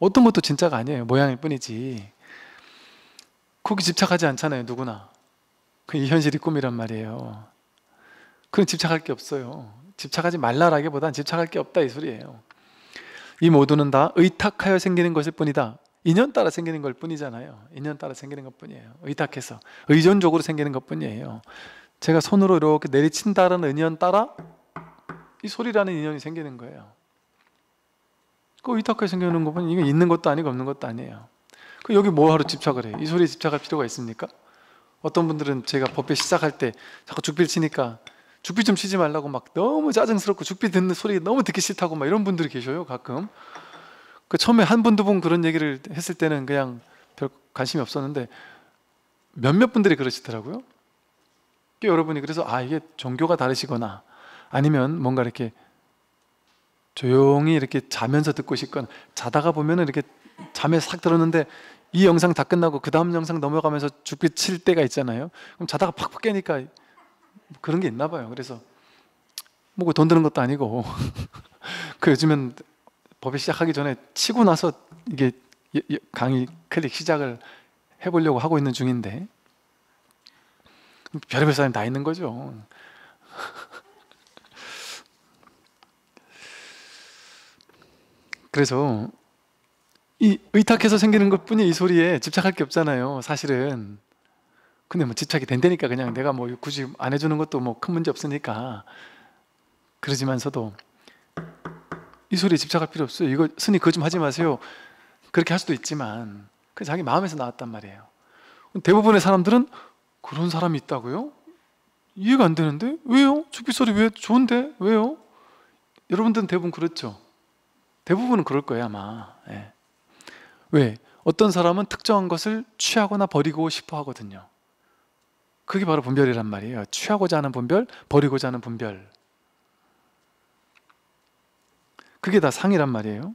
어떤 것도 진짜가 아니에요. 모양일 뿐이지. 거기 집착하지 않잖아요, 누구나. 그 이 현실이 꿈이란 말이에요. 그건 집착할 게 없어요. 집착하지 말라라기보단 집착할 게 없다 이 소리예요. 이 모두는 다 의탁하여 생기는 것일 뿐이다. 인연 따라 생기는 걸 뿐이잖아요. 인연 따라 생기는 것 뿐이에요. 의탁해서 의존적으로 생기는 것 뿐이에요. 제가 손으로 이렇게 내리친다는 인연 따라 이 소리라는 인연이 생기는 거예요. 그 의탁하여 생기는 것뿐 이게 있는 것도 아니고 없는 것도 아니에요. 그 여기 뭐하러 집착을 해? 이 소리에 집착할 필요가 있습니까? 어떤 분들은 제가 법회 시작할 때 자꾸 죽비를 치니까 죽비 좀 치지 말라고 막 너무 짜증스럽고 죽비 듣는 소리 너무 듣기 싫다고 막 이런 분들이 계셔요 가끔 그 처음에 한 분 두 분 그런 얘기를 했을 때는 그냥 별 관심이 없었는데 몇몇 분들이 그러시더라고요 꽤 여러분이 그래서 아 이게 종교가 다르시거나 아니면 뭔가 이렇게 조용히 이렇게 자면서 듣고 싶거나 자다가 보면은 이렇게 잠에 싹 들었는데 이 영상 다 끝나고 그 다음 영상 넘어가면서 죽기 칠 때가 있잖아요. 그럼 자다가 팍팍 깨니까 그런 게 있나 봐요. 그래서 뭐돈 그 드는 것도 아니고 그 요즘엔 법이 시작하기 전에 치고 나서 이게 강의 클릭 시작을 해보려고 하고 있는 중인데 별의별 사람이 다 있는 거죠. 그래서 이 의탁해서 생기는 것 뿐이 이 소리에 집착할 게 없잖아요. 사실은. 근데 뭐 집착이 된다니까 그냥 내가 뭐 굳이 안 해주는 것도 뭐 큰 문제 없으니까 그러지만서도 이 소리에 집착할 필요 없어요. 이거 스님 그거 좀 하지 마세요. 그렇게 할 수도 있지만 그 자기 마음에서 나왔단 말이에요. 대부분의 사람들은 그런 사람이 있다고요? 이해가 안 되는데 왜요? 죽비 소리 왜 좋은데 왜요? 여러분들은 대부분 그렇죠. 대부분은 그럴 거예요 아마. 예. 왜? 어떤 사람은 특정한 것을 취하거나 버리고 싶어 하거든요. 그게 바로 분별이란 말이에요. 취하고자 하는 분별, 버리고자 하는 분별. 그게 다 상이란 말이에요.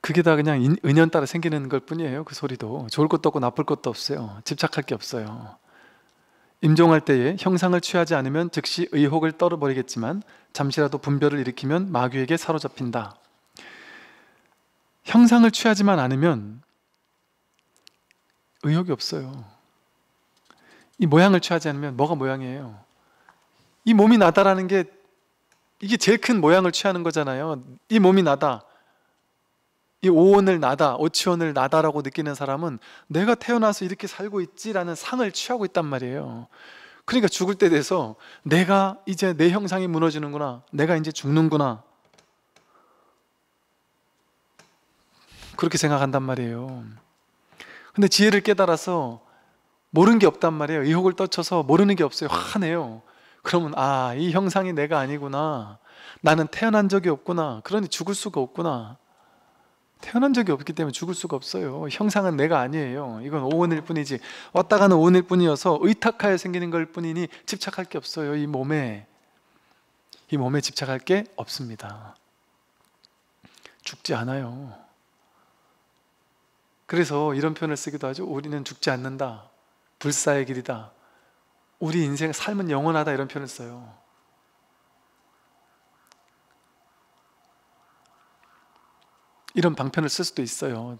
그게 다 그냥 은연따라 생기는 걸 뿐이에요. 그 소리도. 좋을 것도 없고 나쁠 것도 없어요. 집착할 게 없어요. 임종할 때에 형상을 취하지 않으면 즉시 의혹을 떨어버리겠지만 잠시라도 분별을 일으키면 마귀에게 사로잡힌다. 형상을 취하지만 않으면 의욕이 없어요. 이 모양을 취하지 않으면 뭐가 모양이에요? 이 몸이 나다라는 게 이게 제일 큰 모양을 취하는 거잖아요. 이 몸이 나다. 이 오원을 나다, 오치원을 나다라고 느끼는 사람은 내가 태어나서 이렇게 살고 있지라는 상을 취하고 있단 말이에요. 그러니까 죽을 때 돼서 내가 이제 내 형상이 무너지는구나, 내가 이제 죽는구나, 그렇게 생각한단 말이에요. 근데 지혜를 깨달아서 모르는 게 없단 말이에요. 의혹을 떨쳐서 모르는 게 없어요. 화내요. 그러면 아, 이 형상이 내가 아니구나. 나는 태어난 적이 없구나. 그러니 죽을 수가 없구나. 태어난 적이 없기 때문에 죽을 수가 없어요. 형상은 내가 아니에요. 이건 오원일 뿐이지. 왔다 가는 오원일 뿐이어서 의탁하여 생기는 걸 뿐이니 집착할 게 없어요. 이 몸에. 이 몸에 집착할 게 없습니다. 죽지 않아요. 그래서 이런 표현을 쓰기도 하죠. 우리는 죽지 않는다. 불사의 길이다. 우리 인생 삶은 영원하다 이런 표현을 써요. 이런 방편을 쓸 수도 있어요.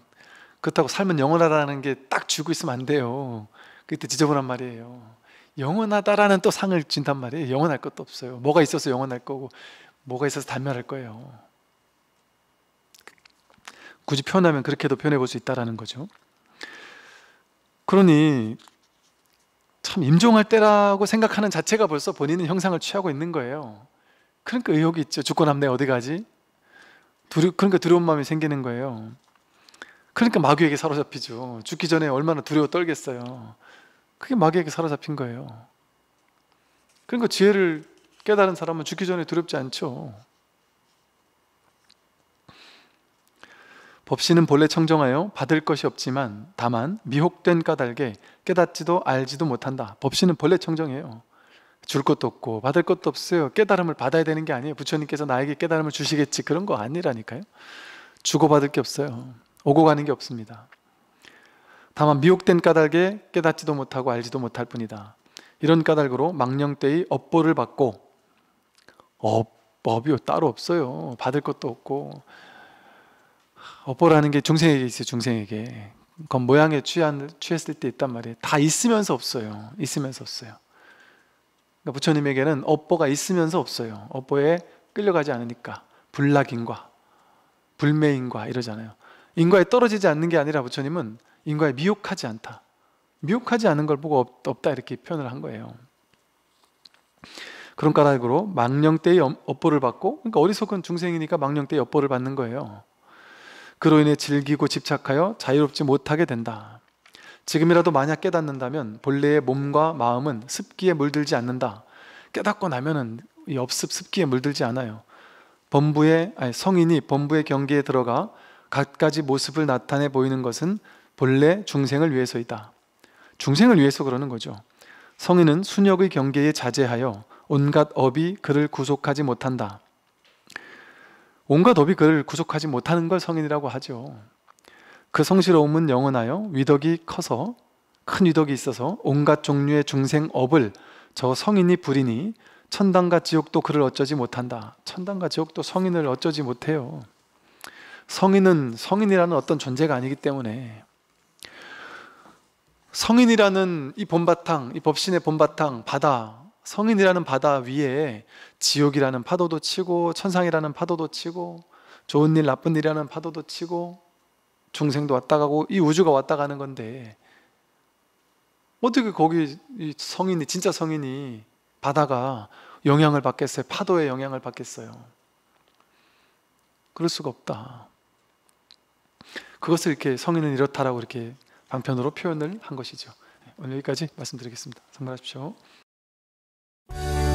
그렇다고 삶은 영원하다는 게딱 주고 있으면 안 돼요. 그때 지저분한 말이에요. 영원하다라는 또 상을 준단 말이에요. 영원할 것도 없어요. 뭐가 있어서 영원할 거고, 뭐가 있어서 단멸할 거예요. 굳이 표현하면 그렇게도 표현해 볼 수 있다라는 거죠. 그러니 참 임종할 때라고 생각하는 자체가 벌써 본인은 형상을 취하고 있는 거예요. 그러니까 의혹이 있죠. 죽고 남내 어디 가지? 두려, 그러니까 두려운 마음이 생기는 거예요. 그러니까 마귀에게 사로잡히죠. 죽기 전에 얼마나 두려워 떨겠어요. 그게 마귀에게 사로잡힌 거예요. 그러니까 지혜를 깨달은 사람은 죽기 전에 두렵지 않죠. 법신은 본래 청정하여 받을 것이 없지만 다만 미혹된 까닭에 깨닫지도 알지도 못한다. 법시는 본래 청정해요. 줄 것도 없고 받을 것도 없어요. 깨달음을 받아야 되는 게 아니에요. 부처님께서 나에게 깨달음을 주시겠지 그런 거 아니라니까요. 주고받을 게 없어요. 오고 가는 게 없습니다. 다만 미혹된 까닭에 깨닫지도 못하고 알지도 못할 뿐이다. 이런 까닭으로 망령때의 업보를 받고 업, 업이 따로 없어요. 받을 것도 없고 업보라는 게 중생에게 있어요. 중생에게. 그건 모양에 취한, 취했을 때 있단 말이에요. 다 있으면서 없어요. 있으면서 없어요. 그러니까 부처님에게는 업보가 있으면서 없어요. 업보에 끌려가지 않으니까 불락인과 불매인과 이러잖아요. 인과에 떨어지지 않는 게 아니라 부처님은 인과에 미혹하지 않다. 미혹하지 않은 걸 보고 없, 다 이렇게 표현을 한 거예요. 그런 까닭으로 망령 때의 업보를 받고 그러니까 어리석은 중생이니까 망령 때의 업보를 받는 거예요. 그로 인해 즐기고 집착하여 자유롭지 못하게 된다. 지금이라도 만약 깨닫는다면 본래의 몸과 마음은 습기에 물들지 않는다. 깨닫고 나면은 이 업습 습기에 물들지 않아요. 범부의 아니 성인이 범부의 경계에 들어가 갖가지 모습을 나타내 보이는 것은 본래 중생을 위해서이다. 중생을 위해서 그러는 거죠. 성인은 순역의 경계에 자제하여 온갖 업이 그를 구속하지 못한다. 온갖 업이 그를 구속하지 못하는 걸 성인이라고 하죠. 그성실로은 영원하여 위덕이 커서 큰 위덕이 있어서 온갖 종류의 중생 업을 저 성인이 부리니 천당과 지옥도 그를 어쩌지 못한다. 천당과 지옥도 성인을 어쩌지 못해요. 성인은 성인이라는 어떤 존재가 아니기 때문에 성인이라는 이 본바탕, 이 법신의 본바탕, 바다, 성인이라는 바다 위에 지옥이라는 파도도 치고 천상이라는 파도도 치고 좋은 일 나쁜 일이라는 파도도 치고 중생도 왔다 가고 이 우주가 왔다 가는 건데 어떻게 거기 성인이 진짜 성인이 바다가 영향을 받겠어요? 파도의 영향을 받겠어요? 그럴 수가 없다. 그것을 이렇게 성인은 이렇다라고 이렇게 방편으로 표현을 한 것이죠. 네, 오늘 여기까지 말씀드리겠습니다. 선물하십시오. Bye.